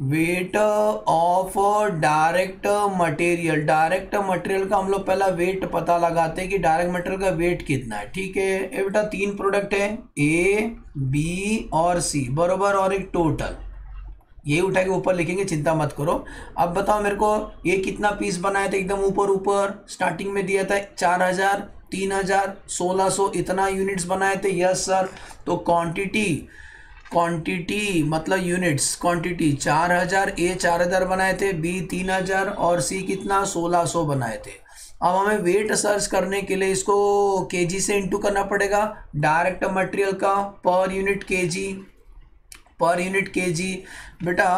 weight of direct material direct material का हम लोग पहला वेट पता लगाते हैं कि डायरेक्ट मटेरियल का वेट कितना है ठीक है ये बेटा तीन प्रोडक्ट है ए बी और सी बरोबर और एक टोटल ये उठा के ऊपर लिखेंगे चिंता मत करो अब बताओ मेरे को ये कितना पीस बनाया था एकदम ऊपर ऊपर स्टार्टिंग में दिया था चार हज़ार तीन हज़ार सोलह सौ इतना यूनिट्स बनाए थे यस सर तो क्वांटिटी क्वांटिटी मतलब यूनिट्स क्वांटिटी चार हज़ार ए चार हज़ार बनाए थे बी तीन हज़ार और सी कितना सोलह सौ बनाए थे अब हमें वेट सर्च करने के लिए इसको केजी से इंटू करना पड़ेगा डायरेक्ट मटेरियल का per unit KG per unit KG बेटा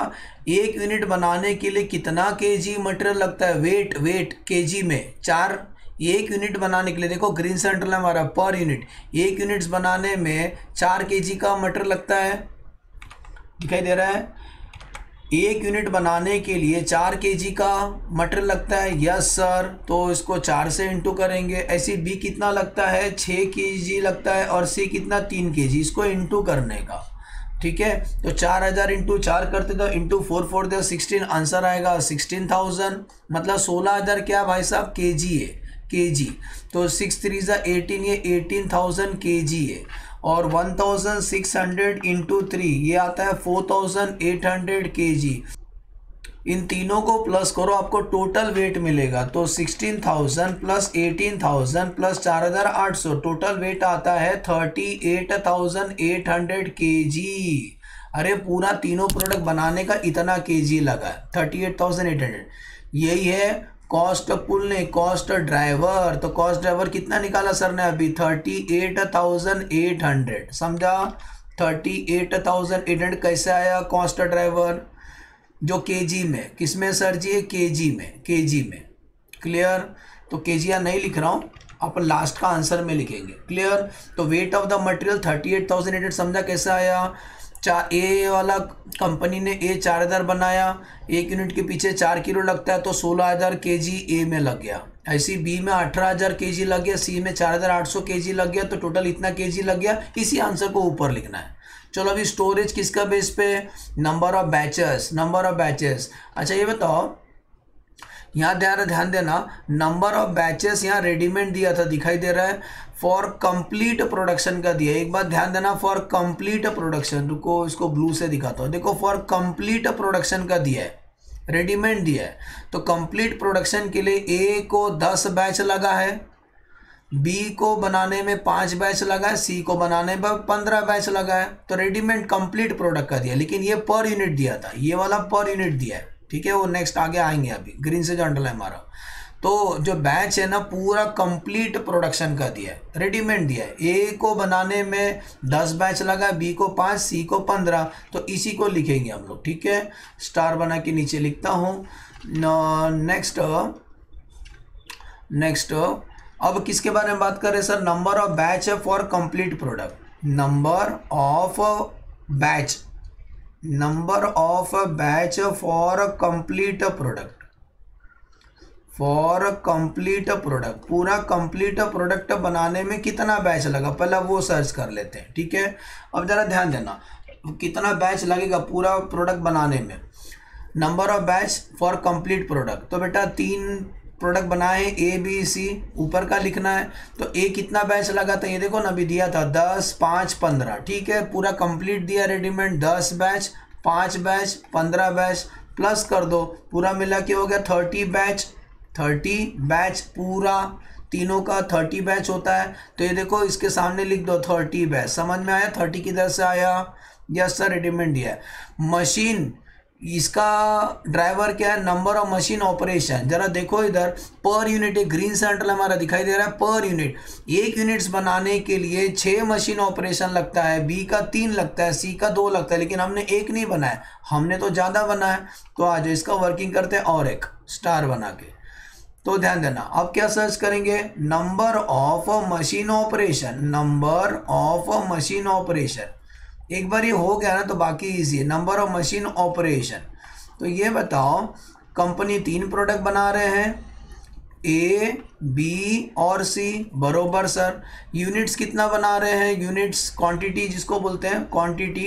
एक यूनिट बनाने के लिए कितना केजी मटेरियल लगता है वेट वेट केजी में चार ये एक यूनिट बनाने के लिए देखो ग्रीन सेंट्रल हमारा पर यूनिट एक यूनिट्स बनाने में चार के का मटर लगता है दिखाई दे रहा है एक यूनिट बनाने के लिए चार के का मटर लगता है यस सर तो इसको चार से इंटू करेंगे ऐसे बी कितना लगता है छः के लगता है और सी कितना तीन के इसको इंटू करने का ठीक है तो चार हज़ार इंटू चार करते तो इंटू फोर फोर दे सिक्सटीन आंसर आएगा सिक्सटीन थाउजेंड मतलब सोलह हज़ार क्या भाई साहब के जी है के जी तो सिक्स थ्री ज़ा एटीन ये एटीन थाउजेंड के जी है और one thousand six hundred into three ये आता है four thousand eight hundred K जी इन तीनों को प्लस करो आपको टोटल वेट मिलेगा तो sixteen thousand plus eighteen thousand plus चार हज़ार आठ सौ टोटल वेट आता है thirty eight thousand eight hundred K G अरे पूरा तीनों प्रोडक्ट बनाने का इतना के जी लगा thirty eight thousand eight hundred यही है कॉस्ट पुल नहीं कॉस्ट ड्राइवर तो कॉस्ट ड्राइवर कितना निकाला सर ने अभी thirty eight thousand eight hundred समझा thirty eight thousand eight hundred कैसे आया कॉस्ट ड्राइवर जो के जी में किस में सर जी के जी में के जी में क्लियर तो के जी नहीं लिख रहा हूँ अपन लास्ट का आंसर में लिखेंगे क्लियर तो weight of the material thirty eight thousand eight समझा कैसे आया चार ए वाला कंपनी ने ए चार हज़ार बनाया एक यूनिट के पीछे चार किलो लगता है तो सोलह हज़ार के जी ए में लग गया ऐसी बी में अठारह हज़ार के जी लग गया सी में चार हज़ार आठ सौ के जी लग गया तो टोटल इतना के जी लग गया इसी आंसर को ऊपर लिखना है चलो अभी स्टोरेज किसका बेस पे number of batches number of batches अच्छा ये बताओ यहाँ ध्यान ध्यान देना नंबर ऑफ बैचेस यहाँ रेडीमेड दिया था दिखाई दे रहा है फॉर कंप्लीट प्रोडक्शन का दिया एक बार ध्यान देना फॉर कंप्लीट प्रोडक्शन रुको इसको ब्लू से दिखाता हूँ देखो फॉर कंप्लीट प्रोडक्शन का दिया है रेडीमेड दिया है तो कंप्लीट प्रोडक्शन के लिए ए को दस बैच लगा है बी को बनाने में पाँच बैच लगा है सी को बनाने में पंद्रह बैच लगा है तो रेडीमेड कंप्लीट प्रोडक्ट का दिया लेकिन ये पर यूनिट दिया था ये वाला पर यूनिट दिया है ठीक है वो नेक्स्ट आगे आएंगे अभी ग्रीन से जो है हमारा तो जो बैच है ना पूरा कंप्लीट प्रोडक्शन का दिया है रेडीमेड दिया है ए को बनाने में दस बैच लगा बी को पाँच सी को पंद्रह तो इसी को लिखेंगे हम लोग ठीक है स्टार बना के नीचे लिखता हूँ नेक्स्ट नेक्स्ट अब किसके बारे में बात कर हैं सर नंबर ऑफ बैच है for complete product number of batch number of batch batch for product complete product for complete product पूरा कंप्लीट प्रोडक्ट बनाने में कितना बैच लगा पहला वो सर्च कर लेते हैं ठीक है अब ज़रा ध्यान देना कितना बैच लगेगा पूरा प्रोडक्ट बनाने में number of batch for complete product तो बेटा तीन प्रोडक्ट बनाए ए बी सी ऊपर का लिखना है तो ए कितना बैच लगा था ये देखो ना अभी दिया था दस पाँच पंद्रह ठीक है पूरा कंप्लीट दिया रेडीमेड दस बैच पाँच बैच पंद्रह बैच प्लस कर दो पूरा मिला के हो गया थर्टी बैच थर्टी बैच पूरा तीनों का थर्टी बैच होता है तो ये देखो इसके सामने लिख दो थर्टी बैच समझ में आया थर्टी किधर से आया यस सर रेडीमेड दिया मशीन इसका ड्राइवर क्या है नंबर ऑफ मशीन ऑपरेशन जरा देखो इधर पर यूनिट एक ग्रीन सेंट्रल हमारा दिखाई दे रहा है पर यूनिट एक यूनिट्स बनाने के लिए छः मशीन ऑपरेशन लगता है बी का तीन लगता है सी का दो लगता है लेकिन हमने एक नहीं बनाया हमने तो ज़्यादा बनाया तो आज इसका वर्किंग करते हैं और एक स्टार बना के तो ध्यान देना अब क्या सर्च करेंगे number of machine operation number of machine operation एक बार ये हो गया ना तो बाकी ईजी है नंबर ऑफ मशीन ऑपरेशन तो ये बताओ कंपनी तीन प्रोडक्ट बना रहे हैं ए बी और सी बरोबर सर यूनिट्स कितना बना रहे हैं यूनिट्स क्वांटिटी जिसको बोलते हैं क्वांटिटी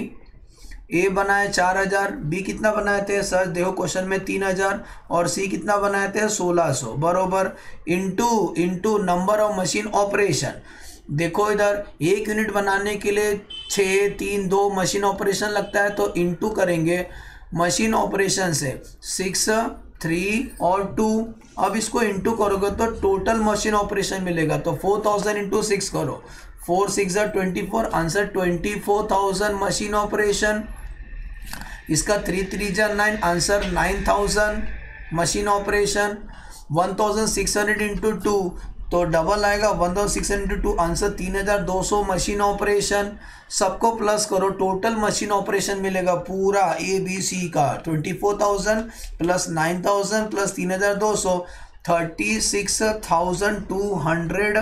ए बनाए चार हज़ार बी कितना बनाए थे सर देखो क्वेश्चन में तीन हज़ार और सी कितना बनाए थे सोलह सौ बरोबर into into number of machine operation देखो इधर एक यूनिट बनाने के लिए छः तीन दो मशीन ऑपरेशन लगता है तो इनटू करेंगे मशीन ऑपरेशन से सिक्स थ्री और टू अब इसको इंटू करोगे तो टोटल मशीन ऑपरेशन मिलेगा तो फोर थाउजेंड इंटू सिक्स करो four six twenty four answer twenty four thousand machine operation इसका थ्री थ्री जर nine answer nine thousand machine operation one thousand six hundred into two तो double आएगा one thousand six hundred two answer तीन हज़ार दो सौ machine operation सबको plus करो टोटल मशीन ऑपरेशन मिलेगा पूरा ए बी सी का twenty four thousand plus nine thousand plus तीन हज़ार दो सौ thirty six thousand two hundred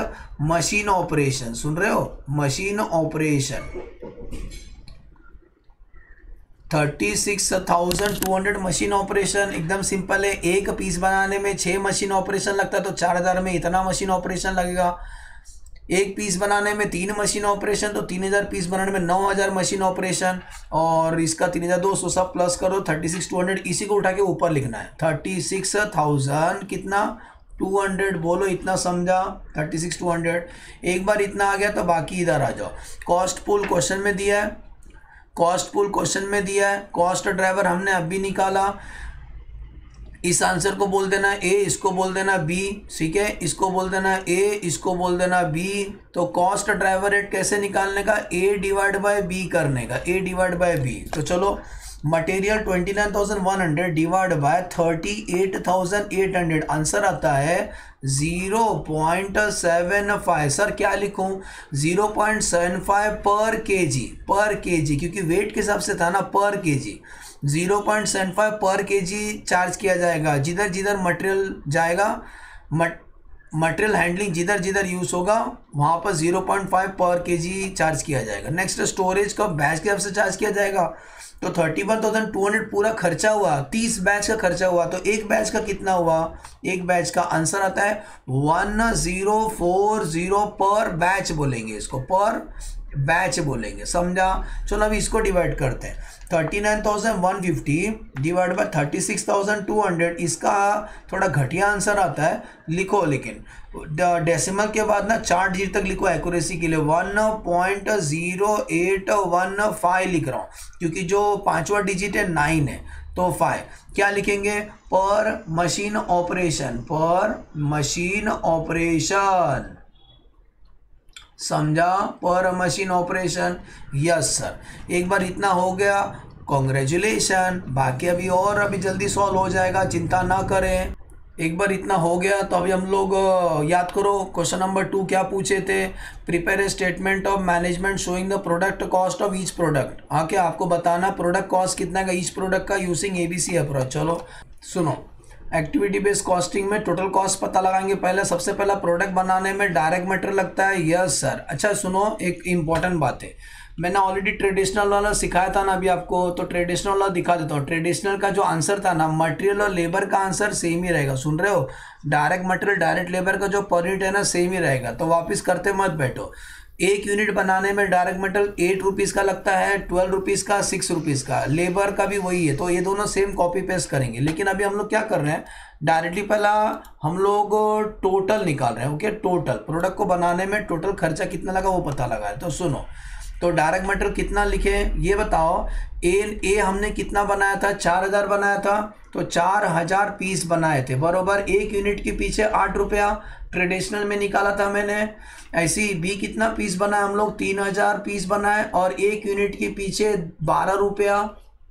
machine operation सुन रहे हो machine operation thirty six thousand two hundred machine operation एकदम सिंपल है एक पीस बनाने में छः मशीन ऑपरेशन लगता है तो चार हज़ार में इतना मशीन ऑपरेशन लगेगा एक पीस बनाने में तीन मशीन ऑपरेशन तो तीन हज़ार पीस बनाने में नौ हज़ार मशीन ऑपरेशन और इसका तीन हज़ार दो सौ सब प्लस करो थर्टी सिक्स टू हंड्रेड इसी को उठा के ऊपर लिखना है थर्टी सिक्स थाउजेंड कितना टू हंड्रेड बोलो इतना समझा थर्टी सिक्स टू हंड्रेड एक बार इतना आ गया तो बाकी इधर आ जाओ कॉस्ट पुल क्वेश्चन में दिया है कॉस्ट पुल क्वेश्चन में दिया है कॉस्ट ड्राइवर हमने अभी निकाला इस आंसर को बोल देना ए इसको बोल देना बी ठीक है इसको बोल देना ए इसको बोल देना बी तो कॉस्ट ड्राइवर रेट कैसे निकालने का ए डिवाइड बाय बी करने का ए डिवाइड बाय बी तो चलो मटेरियल 29,100 डिवाइड बाय 38,800 आंसर आता है 0.75 सर क्या लिखूं 0.75 पर केजी पर केजी क्योंकि वेट के हिसाब से था ना पर केजी 0.75 पर केजी चार्ज किया जाएगा जिधर जिधर मटेरियल जाएगा मट मटेरियल हैंडलिंग जिधर जिधर यूज़ होगा वहाँ पर 0.5 पर जी चार्ज किया जाएगा नेक्स्ट स्टोरेज का बैच के हिसाब से चार्ज किया जाएगा तो thirty one thousand two hundred पूरा खर्चा हुआ तीस बैच का खर्चा हुआ तो एक बैच का कितना हुआ एक बैच का आंसर आता है one zero four zero per batch बोलेंगे इसको पर बैच बोलेंगे समझा चलो अभी इसको डिवाइड करते हैं 39,150 डिवाइड बाय 36,200 इसका थोड़ा घटिया आंसर आता है लिखो लेकिन डेसिमल के बाद ना चार डिजिट तक लिखो एक्यूरेसी के लिए one point zero eight one five लिख रहा हूँ क्योंकि जो पांचवा डिजिट है नाइन है तो फाइव क्या लिखेंगे per machine operation per machine operation समझा per machine operation yes sir एक बार इतना हो गया कॉन्ग्रेचुलेसन बाकी अभी और अभी जल्दी सॉल्व हो जाएगा चिंता ना करें एक बार इतना हो गया तो अभी हम लोग याद करो क्वेश्चन नंबर टू क्या पूछे थे prepare a statement of management showing the product cost of each product हाँ क्या आपको बताना प्रोडक्ट कॉस्ट कितना का ईच प्रोडक्ट का यूजिंग एबीसी अप्रोच चलो सुनो एक्टिविटी बेस्ड कॉस्टिंग में टोटल कॉस्ट पता लगाएंगे पहले सबसे पहला प्रोडक्ट बनाने में डायरेक्ट मटेरियल लगता है यस सर अच्छा सुनो एक इम्पॉर्टेंट बात है मैंने ऑलरेडी ट्रेडिशनल वाला सिखाया था ना अभी आपको तो ट्रेडिशनल वाला दिखा देता हूँ ट्रेडिशनल का जो आंसर था ना मटेरियल और लेबर का आंसर सेम ही रहेगा सुन रहे हो डायरेक्ट मटेरियल डायरेक्ट लेबर का जो पर है ना सेम ही रहेगा तो वापस करते मत बैठो एक यूनिट बनाने में डायरेक्ट मेटल एट रुपीज़ का लगता है ट्वेल्व रुपीज़ का सिक्स रुपीज़ का लेबर का भी वही है तो ये दोनों सेम कॉपी पेस्ट करेंगे लेकिन अभी हम लोग क्या कर रहे हैं डायरेक्टली पहला हम लोग टोटल निकाल रहे हैं ओके टोटल प्रोडक्ट को बनाने में टोटल खर्चा कितना लगा वो पता लगा है तो सुनो तो डायरेक्ट मेटल कितना लिखे ये बताओ ए ए हमने कितना बनाया था चार हज़ार बनाया था तो चार हज़ार पीस बनाए थे बरोबर एक यूनिट के पीछे आठ रुपया ट्रेडिशनल में निकाला था मैंने ऐसे ही बी कितना पीस बना है हम लोग तीन हजार पीस बना है और एक यूनिट के पीछे बारह रुपया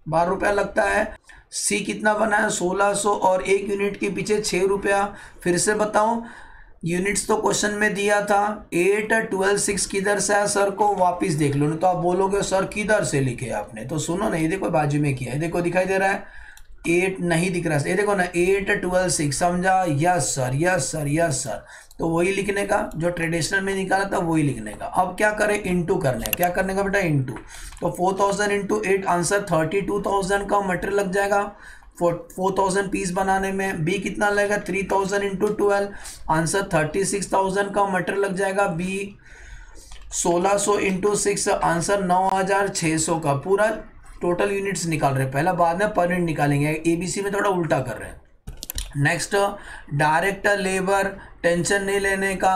बारह रुपया लगता है सी कितना है सोलह सौ और एक यूनिट के पीछे छः रुपया फिर से बताऊँ यूनिट्स तो क्वेश्चन में दिया था एट ट्वेल्व सिक्स किधर से है सर को वापस देख लो नहीं तो आप बोलोगे सर किधर से लिखे आपने तो सुनो ना ये देखो बाजू में किया है देखो दिखाई दे रहा है एट नहीं दिख रहा है ये देखो ना एट ट्वेल्व सिक्स समझा yes sir yes sir yes sir तो वही लिखने का जो ट्रेडिशनल में निकाला था वही लिखने का अब क्या करें इंटू करने है क्या करने का बेटा इंटू तो four thousand into eight answer thirty two thousand का मटेरियल लग जाएगा फोर थाउजेंड पीस बनाने में बी कितना लगेगा three thousand into twelve answer thirty six thousand का मटेरियल लग जाएगा बी सोलह सौ इंटू सिक्स आंसर नौ हज़ार छः सौ का पूरा टोटल यूनिट्स निकाल रहे हैं पहला बाद में पर यूनिट निकालेंगे एबीसी में थोड़ा उल्टा कर रहे हैं नेक्स्ट डायरेक्ट लेबर टेंशन नहीं लेने का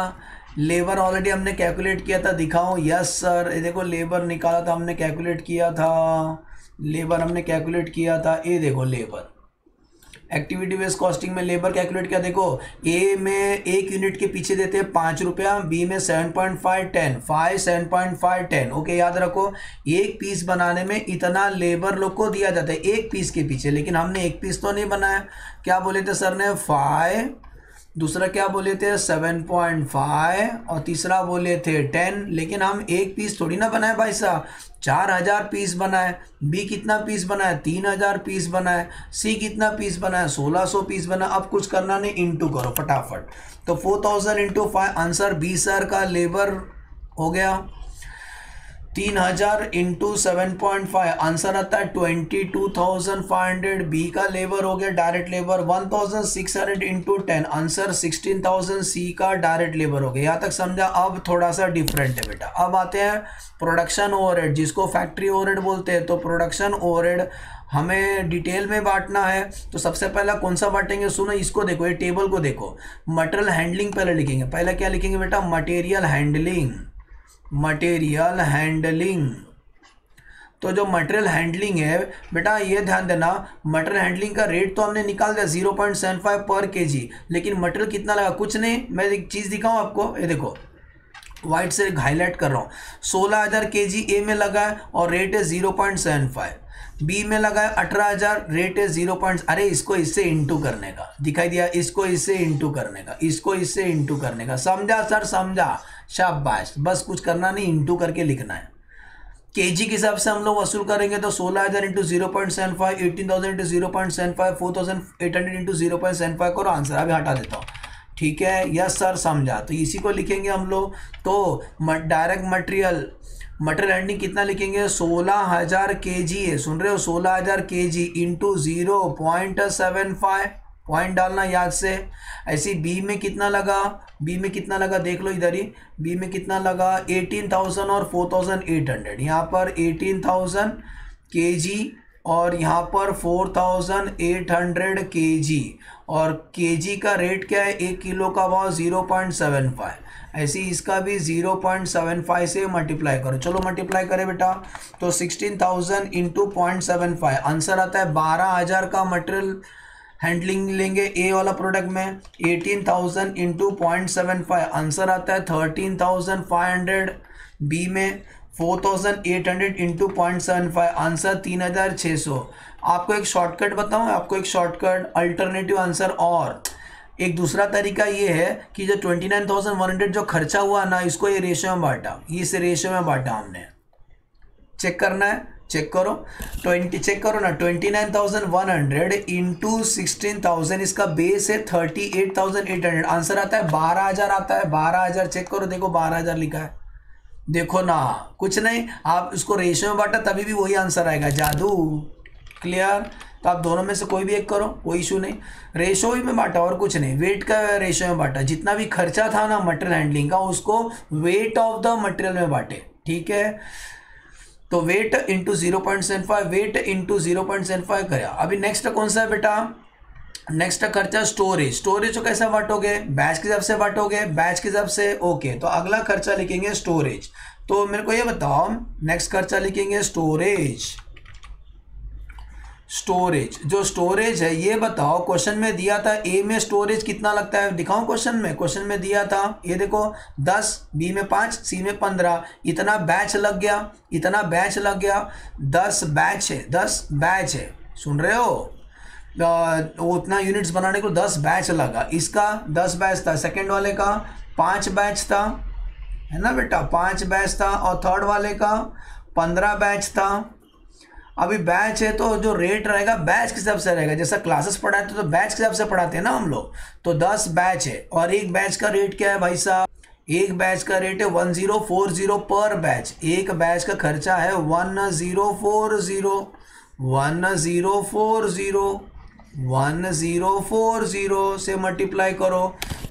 लेबर ऑलरेडी हमने कैलकुलेट किया था दिखाओ यस सर ये देखो लेबर निकाला था हमने कैलकुलेट किया था लेबर हमने कैलकुलेट किया था ये देखो लेबर एक्टिविटी बेस्ड कॉस्टिंग में लेबर कैलकुलेट किया देखो ए में एक यूनिट के पीछे देते हैं पाँच रुपया बी में seven point five ten five seven point five ten okay याद रखो एक पीस बनाने में इतना लेबर लोग को दिया जाता है एक पीस के पीछे लेकिन हमने एक पीस तो नहीं बनाया क्या बोले थे सर ने फाइव दूसरा क्या बोले थे सेवन पॉइंट फाइव और तीसरा बोले थे टेन लेकिन हम एक पीस थोड़ी ना बनाए भाई साहब चार हज़ार पीस बनाए बी कितना पीस बनाए तीन हज़ार पीस बनाए सी कितना पीस बनाए सोलह सौ पीस बनाए अब कुछ करना नहीं इंटू करो फटाफट तो four thousand into five answer B sir का लेबर हो गया तीन हजार into seven point five answer आता है twenty two thousand five hundred B का लेबर हो गया direct labour one thousand six hundred into ten answer sixteen thousand C का डायरेक्ट लेबर हो गया यहाँ तक समझा अब थोड़ा सा डिफरेंट है बेटा अब आते हैं प्रोडक्शन ओवर जिसको फैक्ट्री ओवर बोलते हैं तो प्रोडक्शन ओवर हमें डिटेल में बांटना है तो सबसे पहला कौन सा बांटेंगे सुनो इसको देखो ये टेबल को देखो मटेरियल हैंडलिंग पहले लिखेंगे पहले क्या लिखेंगे बेटा मटेरियल हैंडलिंग मटेरियल हैंडलिंग तो जो मटेरियल हैंडलिंग है बेटा ये ध्यान देना मटेरियल हैंडलिंग का रेट तो हमने निकाल दिया जीरो पॉइंट सेवन फाइव पर के जी लेकिन मटेरियल कितना लगा कुछ नहीं मैं एक चीज़ दिखाऊँ आपको ये देखो वाइट से हाईलाइट कर रहा हूँ सोलह हज़ार के जी ए में लगा है और रेट है zero point seven five B में लगा है अठारह हज़ार रेट है जीरो पॉइंट अरे इसको इससे इंटू करने का दिखाई दिया इसको इससे इंटू करने का इसको इससे इंटू करने का समझा सर समझा शाबाश बस कुछ करना नहीं इंटू करके लिखना है के जी के हिसाब से हम लोग वसूल करेंगे तो सोलह हज़ार into zero point seven five eighteen thousand into zero point seven five four thousand eight hundred into zero point seven five करो आंसर अभी हटा देता हूँ ठीक है यस सर समझा तो इसी को लिखेंगे हम लोग तो डायरेक्ट मटेरियल मटेरियल एंडिंग कितना लिखेंगे सोलह हज़ार के जी है सुन रहे हो सोलह हज़ार K G into zero point seven five point डालना याद से ऐसे बी में कितना लगा बी में कितना लगा देख लो इधर ही बी में कितना लगा एटीन थाउजेंड और फोर थाउजेंड एट हंड्रेड यहाँ पर एटीन थाउजेंड के जी और यहाँ पर four thousand eight hundred K जी और के जी का रेट क्या है एक किलो का भाव ज़ीरो पॉइंट सेवन फाइव ऐसे इसका भी ज़ीरो पॉइंट सेवन फाइव से मल्टीप्लाई करो चलो मल्टीप्लाई करें बेटा तो sixteen thousand into point seven five answer आता है बारह हज़ार का मटेरियल हैंडलिंग लेंगे ए वाला प्रोडक्ट में eighteen thousand into point seven five answer आता है thirteen thousand five hundred B में four thousand eight hundred into point seven five answer तीन हज़ार छः सौ आपको एक शॉर्टकट बताऊँ आपको एक शॉर्टकट अल्टरनेटिव आंसर और एक दूसरा तरीका ये है कि जो twenty nine thousand one hundred जो खर्चा हुआ ना इसको ये रेशो में बांटा इस रेशो में बांटा हमने चेक करना है चेक करो ट्वेंटी चेक करो ना twenty nine thousand one hundred into sixteen thousand इसका बेस है thirty eight thousand eight hundred answer आता है बारह हज़ार आता है बारह हज़ार चेक करो देखो बारह हज़ार लिखा है देखो ना कुछ नहीं आप उसको रेशो में बांटा तभी भी वही आंसर आएगा जादू क्लियर तो आप दोनों में से कोई भी एक करो कोई इशू नहीं रेशो ही में बांटा और कुछ नहीं वेट का रेशो में बांटा जितना भी खर्चा था ना मटेरियल हैंडलिंग का उसको वेट ऑफ द मटेरियल में बांटे ठीक है तो weight into zero point seven five weight into zero point seven five करा अभी नेक्स्ट कौन सा है बेटा नेक्स्ट खर्चा स्टोरेज स्टोरेज को कैसा बांटोगे बैच के हिसाब से बांटोगे बैच के हिसाब से ओके तो अगला खर्चा लिखेंगे स्टोरेज तो मेरे को ये बताओ नेक्स्ट खर्चा लिखेंगे स्टोरेज स्टोरेज जो स्टोरेज है ये बताओ क्वेश्चन में दिया था ए में स्टोरेज कितना लगता है दिखाओ क्वेश्चन में क्वेश्चन में दिया था ये देखो दस बी में पाँच सी में पंद्रह इतना बैच लग गया इतना बैच लग गया दस बैच है दस बैच है सुन रहे हो उतना यूनिट्स बनाने को दस बैच लगा इसका दस बैच था सेकेंड वाले का पाँच बैच था है ना बेटा पाँच बैच था और थर्ड वाले का पंद्रह बैच था अभी बैच है तो जो रेट रहेगा बैच के हिसाब से रहेगा जैसा क्लासेस पढ़ाते तो बैच के हिसाब से पढ़ाते हैं ना हम लोग तो दस बैच है और एक बैच का रेट क्या है भाई साहब एक बैच का रेट है वन जीरो फोर जीरो पर बैच एक बैच का खर्चा है one zero four zero one zero four zero one zero four zero से मल्टीप्लाई करो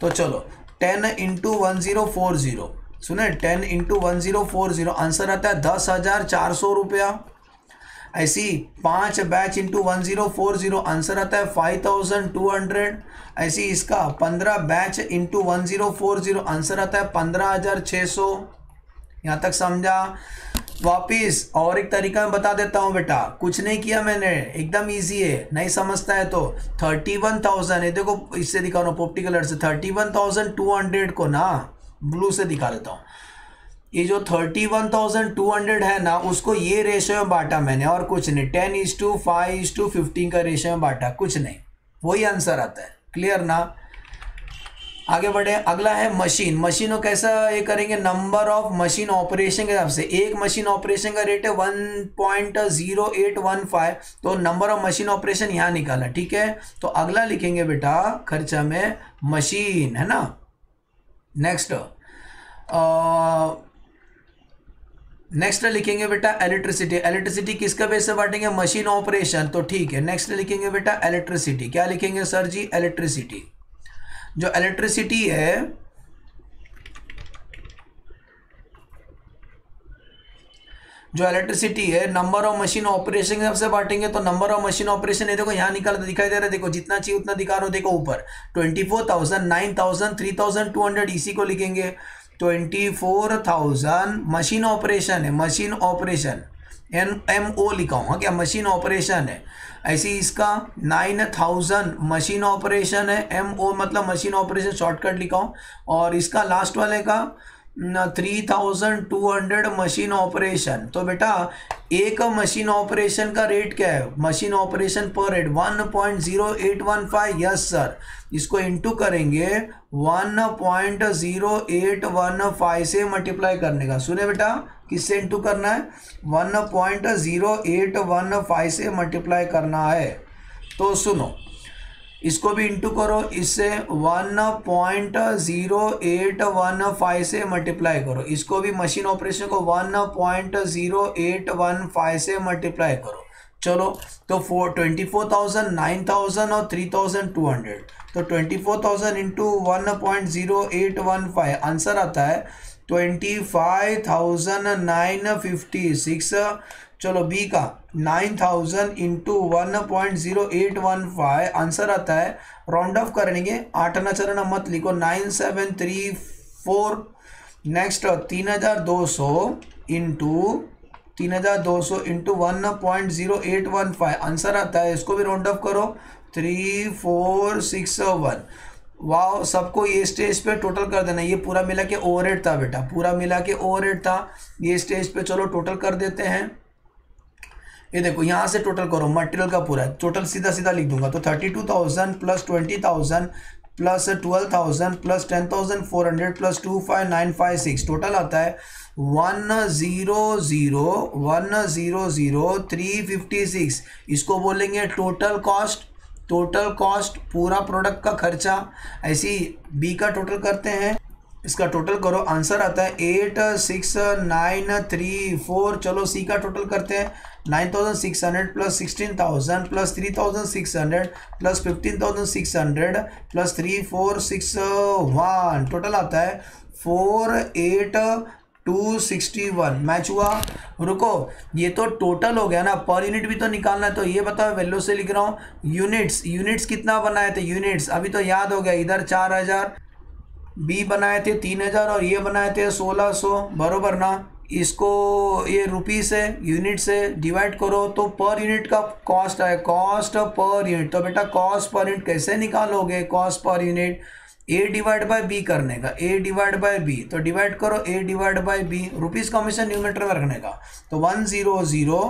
तो चलो ten into one zero four zero सुने ten into one zero four zero answer आता है दस हज़ार चार सौ रुपया ऐसी पांच batch into one zero four zero answer आता है five thousand two hundred C इसका पंद्रह batch into one zero four zero answer आता है पंद्रह हज़ार छः सौ यहाँ तक समझा वापिस और एक तरीका मैं बता देता हूँ बेटा कुछ नहीं किया मैंने एकदम इजी है नहीं समझता है तो थर्टी वन थाउजेंड है देखो इससे दिखा रहा हूँ पोप्टी कलर से thirty one thousand two hundred को ना ब्लू से दिखा देता हूँ ये जो thirty one thousand two hundred है ना उसको ये रेशो में बांटा मैंने और कुछ नहीं ten is to five is to fifteen का रेशो में बांटा कुछ नहीं वही आंसर आता है क्लियर ना आगे बढ़े अगला है मशीन मशीनों कैसा ये करेंगे नंबर ऑफ मशीन ऑपरेशन के हिसाब से एक मशीन ऑपरेशन का रेट है one point zero eight one five तो नंबर ऑफ मशीन ऑपरेशन यहाँ निकाला ठीक है तो अगला लिखेंगे बेटा खर्चा में मशीन है ना नेक्स्ट नेक्स्ट लिखेंगे बेटा इलेक्ट्रिसिटी इलेक्ट्रिसिटी किसका बेस से बांटेंगे मशीन ऑपरेशन तो ठीक है नेक्स्ट लिखेंगे बेटा इलेक्ट्रिसिटी क्या लिखेंगे सर जी इलेक्ट्रिसिटी जो इलेक्ट्रिसिटी है जो इलेक्ट्रिसिटी है नंबर ऑफ मशीन ऑपरेशन के सबसे बांटेंगे तो नंबर ऑफ मशीन ऑपरेशन है देखो यहाँ निकाल दिखाई दे रहा है देखो जितना चाहिए उतना दिखा रहा हो देखो ऊपर twenty four thousand nine thousand three thousand two hundred इसी को लिखेंगे twenty four thousand machine operation है machine operation N M O लिखा हूँ क्या मशीन ऑपरेशन है ऐसे इसका नाइन थाउजेंड मशीन ऑपरेशन है एम ओ मतलब मशीन ऑपरेशन शॉर्टकट लिखा हूँ और इसका लास्ट वाले का three thousand two hundred machine operation तो बेटा एक मशीन ऑपरेशन का रेट क्या है machine operation per rate one point zero eight one five yes sir इसको इंटू करेंगे one point zero eight one five से मल्टीप्लाई करने का सुने बेटा किससे इंटू करना है one point zero eight one five से मल्टीप्लाई करना है तो सुनो इसको भी इंटू करो इससे one point zero eight one five से मल्टीप्लाई करो इसको भी मशीन ऑपरेशन को one point zero eight one five से मल्टीप्लाई करो चलो तो four twenty four thousand nine thousand और थ्री थाउजेंड टू हंड्रेड तो twenty four thousand into one point zero eight one five answer आता है twenty five thousand nine fifty six चलो B का nine thousand into one point zero eight one five answer आता है round of करेंगे आठ आना चरण मत लिखो nine seven three four next तीन हज़ार दो सौ इंटू तीन हज़ार दो सौ into one point zero eight one five answer आता है इसको भी राउंड ऑफ करो थ्री फोर सिक्स वन वाह सबको ये स्टेज पे टोटल कर देना ये पूरा मिला के ओवर एट था बेटा पूरा मिला के ओवर एट था ये स्टेज पे चलो टोटल कर देते हैं ये देखो यहाँ से टोटल करो मटेरियल का पूरा टोटल सीधा सीधा लिख दूंगा तो thirty two thousand plus twenty thousand plus twelve thousand plus ten thousand four hundred plus two five nine five six total आता है one zero zero one zero zero three fifty six इसको बोलेंगे total cost total cost पूरा product का खर्चा ऐसी B का total करते हैं इसका टोटल करो आंसर आता है eight six nine three four चलो सी का टोटल करते हैं 9,600 plus 16,000 plus 3,600 प्लस 15,600 प्लस three four six one total आता है four eight two sixty one match हुआ रुको ये तो टोटल हो गया ना पर यूनिट भी तो निकालना है तो ये बताओ वैल्यू से लिख रहा हूँ यूनिट्स यूनिट्स कितना बनाए थे यूनिट्स अभी तो याद हो गया इधर चार हज़ार बी बनाए थे तीन हज़ार और ये बनाए थे सोलह सौ बरोबर ना इसको ये रुपी से यूनिट से डिवाइड करो तो पर यूनिट का कॉस्ट है कॉस्ट पर यूनिट तो बेटा कॉस्ट पर यूनिट कैसे निकालोगे cost per unit A divide by B करने का ए डिवाइड बाय बी तो डिवाइड करो A divide by B rupees का हमेशा न्यूमीटर में रखने का तो one zero zero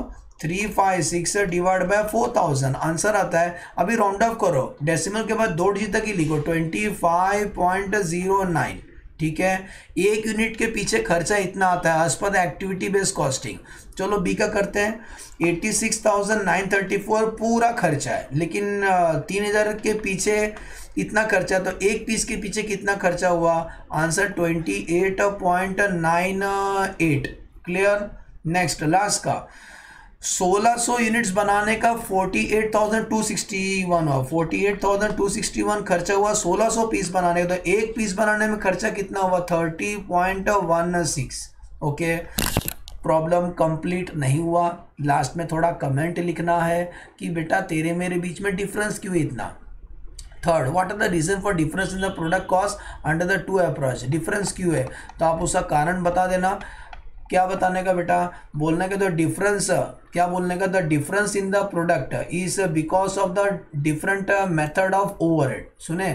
three five six divide by four thousand answer आता है अभी राउंड ऑफ करो डेसिमल के बाद दो डिजिट तक ही लिखो twenty five point zero nine ठीक है एक यूनिट के पीछे खर्चा इतना आता है एज पर एक्टिविटी बेस्ड कॉस्टिंग चलो बी का करते हैं eighty six thousand nine thirty four पूरा खर्चा है लेकिन तीन हज़ार के पीछे इतना खर्चा तो एक पीस के पीछे कितना खर्चा हुआ answer twenty eight point nine eight clear next last का 1600 यूनिट्स बनाने का 48,261 हुआ 48,261 खर्चा हुआ 1600 पीस बनाने का तो एक पीस बनाने में खर्चा कितना हुआ 30.16 ओके प्रॉब्लम कंप्लीट नहीं हुआ लास्ट में थोड़ा कमेंट लिखना है कि बेटा तेरे मेरे बीच में डिफरेंस क्यों इतना third what are the reason for difference in the product cost under the two approach difference क्यों है तो आप उसका कारण बता देना क्या बताने का बेटा बोलने का तो डिफरेंस क्या बोलने का the difference in the product is because of the different method of over सुने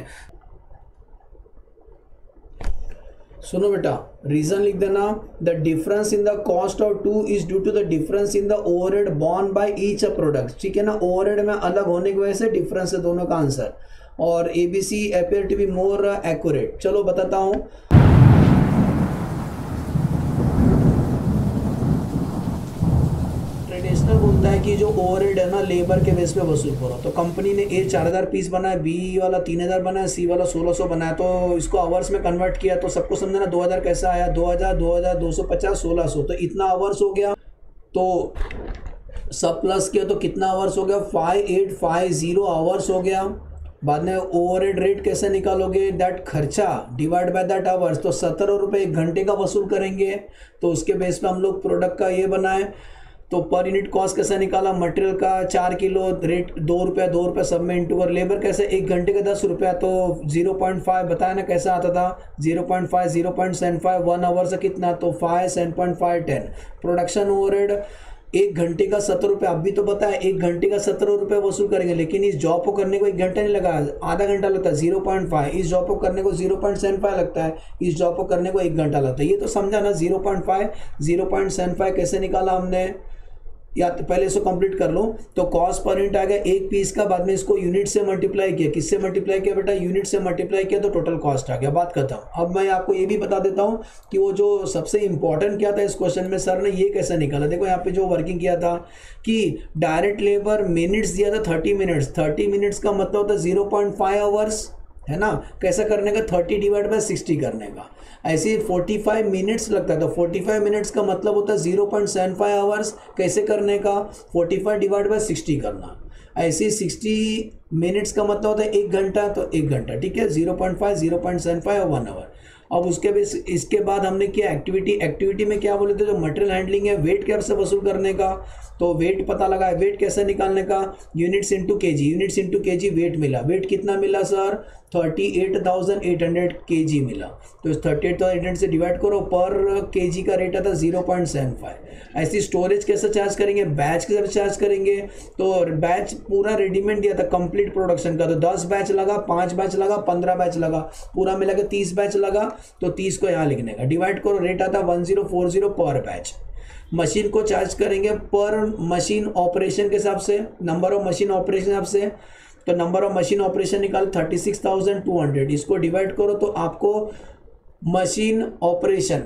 सुनो बेटा रीजन लिख देना the difference in the cost of two is due to the difference in the overhead borne by each product ठीक है ना over में अलग होने की वजह से डिफरेंस है दोनों का आंसर और A B C appear to be more accurate चलो बताता हूँ बोलता है कि जो ओवर है ना लेबर के बेस पे वसूल करो तो कंपनी ने ए चार हज़ार पीस बनाया बी वाला तीन हज़ार बनाया सी वाला सोलह सौ बनाया तो इसको आवर्स में कन्वर्ट किया तो सबको समझना दो हज़ार कैसा आया दो हज़ार दो हज़ार दो सौ पचास सोलह सौ तो इतना आवर्स हो गया तो सब प्लस किया तो कितना आवर्स हो गया five eight five zero hours हो गया बाद में ओवर हेड रेट कैसे निकालोगे दैट खर्चा डिवाइड बाय दैट आवर्स तो सत्तर रुपये एक घंटे का वसूल करेंगे तो उसके बेस पे हम लोग प्रोडक्ट का ये बनाएं तो पर यूनिट कॉस्ट कैसे निकाला मटेरियल का चार किलो रेट दो रुपया दो रुपया सब में इंटू और लेबर कैसे एक घंटे का दस रुपया तो जीरो पॉइंट फाइव बताया ना कैसा आता था zero point five zero point seven five one hour से कितना तो five seven point five ten production over rate एक घंटे का सत्रह रुपये अब भी तो पता है एक घंटे का सत्रह रुपये वसूल करेंगे लेकिन इस जॉब को करने को एक घंटा नहीं लगा आधा घंटा लगता है जीरो पॉइंट फाइव इस जॉब को करने को जीरो पॉइंट सेवन फाइव लगता है इस जॉब को करने को एक घंटा लगता है ये तो समझा ना zero point five zero point seven five कैसे निकाला हमने या तो पहले इसको कंप्लीट कर लो तो कॉस्ट पर यूनिट आ गया एक पीस का बाद में इसको यूनिट से मल्टीप्लाई किया किससे मल्टीप्लाई किया बेटा यूनिट से मल्टीप्लाई किया तो टोटल कॉस्ट आ गया बात करता हूँ अब मैं आपको ये भी बता देता हूँ कि वो जो सबसे इंपॉर्टेंट क्या था इस क्वेश्चन में सर ने ये कैसे निकाला देखो यहाँ पे जो वर्किंग किया था कि डायरेक्ट लेबर मिनट्स दिया था थर्टी मिनट्स थर्टी मिनट्स का मतलब होता है जीरो पॉइंट फाइव आवर्स है ना कैसा करने का थर्टी डिवाइड बाई सिक्सटी करने का ऐसे 45 मिनट्स लगता है तो 45 मिनट्स का मतलब होता है 0.75 पॉइंट आवर्स कैसे करने का 45 फाइव डिवाइड बाई सिक्सटी करना ऐसे 60 मिनट्स का मतलब होता है एक घंटा तो एक घंटा ठीक है 0.5 point five zero point seven five और वन आवर अब उसके बेस इसके बाद हमने किया एक्टिविटी एक्टिविटी में क्या बोले थे जो मटेरियल हैंडलिंग है वेट कैसे वसूल करने का तो वेट पता लगा है वेट कैसे निकालने का यूनिट्स इंटू के जी यूनिट्स इंटू के जी वेट मिला वेट कितना मिला sir thirty eight thousand eight hundred K G मिला तो इस थर्टी एट थाउजेंड से डिवाइड करो पर के जी का रेट आता जीरो पॉइंट सेवन फाइव ऐसी स्टोरेज कैसे चार्ज करेंगे बैच कैसे चार्ज करेंगे तो बैच पूरा रेडीमेड दिया था कंप्लीट प्रोडक्शन का तो दस बैच लगा पाँच बैच लगा पंद्रह बैच लगा पूरा मिला के तीस बैच लगा तो तीस को यहाँ लिखने का डिवाइड करो रेट आता वन जीरो फोर जीरो पर बैच मशीन को चार्ज करेंगे पर मशीन ऑपरेशन के हिसाब से नंबर ऑफ मशीन ऑपरेशन हिसाब से तो नंबर ऑफ मशीन ऑपरेशन निकाल thirty six thousand two hundred इसको डिवाइड करो तो आपको मशीन ऑपरेशन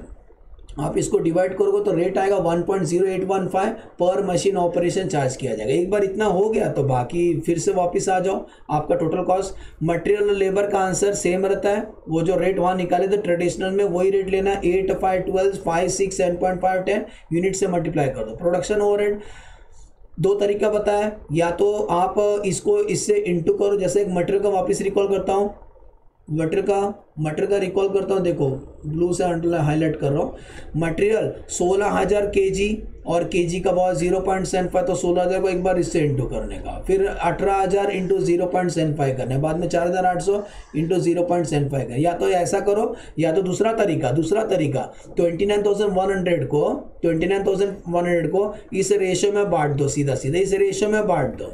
आप इसको डिवाइड करोगे तो रेट आएगा 1.0815 पर मशीन ऑपरेशन चार्ज किया जाएगा एक बार इतना हो गया तो बाकी फिर से वापस आ जाओ आपका टोटल कॉस्ट मटेरियल और लेबर का आंसर सेम रहता है वो जो रेट वहाँ निकाले थे ट्रेडिशनल में वही रेट लेना eight five twelve five six seven point five ten unit से मल्टीप्लाई कर दो प्रोडक्शन ओवर दो तरीका बताया या तो आप इसको इससे इंटू करो जैसे एक मटेरियल का वापस रिकॉल करता हूँ मटर का मटर का रिकॉल करता हूँ देखो ब्लू से हाईलाइट कर रहा हूँ मटेरियल सोलह हज़ार के जी और के जी का भाव जीरो पॉइंट सेवन फाइव तो सोलह हज़ार को एक बार इससे इंटू करने का फिर अठारह हज़ार into zero point seven five करने बाद में चार हज़ार आठ सौ into zero point seven five करें या तो ऐसा करो या तो दूसरा तरीका दूसरा तरीका twenty nine thousand one hundred को twenty nine thousand one hundred को इस रेशो में बांट दो सीधा सीधा इस रेशो में बांट दो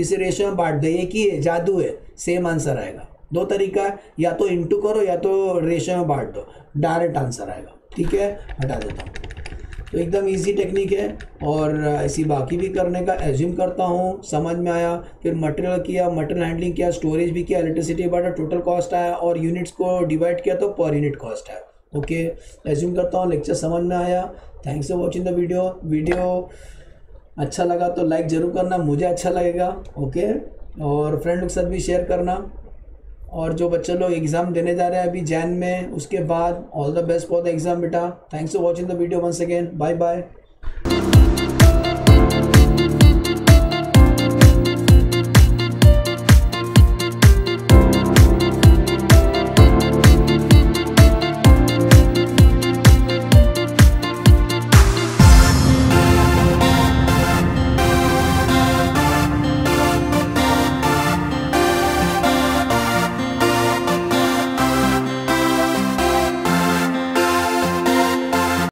इस रेशो में बांट दो ये की है जादू है सेम आंसर आएगा दो तरीका है या तो इंटू करो या तो रेशे में बांट दो डायरेक्ट आंसर आएगा ठीक है हटा देता हूँ तो एकदम इजी टेक्निक है और ऐसी बाकी भी करने का एज्यूम करता हूँ समझ में आया फिर मटेरियल किया मटेरियल हैंडलिंग किया स्टोरेज भी किया इलेक्ट्रिसिटी बांटा टोटल कॉस्ट आया और यूनिट्स को डिवाइड किया तो पर यूनिट कॉस्ट आया ओके एज्यूम करता हूँ लेक्चर समझ में आया thanks for watching the video video अच्छा लगा तो लाइक ज़रूर करना मुझे अच्छा लगेगा ओके और फ्रेंड के साथ भी शेयर करना और जो बच्चे लोग एग्ज़ाम देने जा रहे हैं अभी जैन में उसके बाद all the best for the exam बेटा thanks for watching the video once again bye bye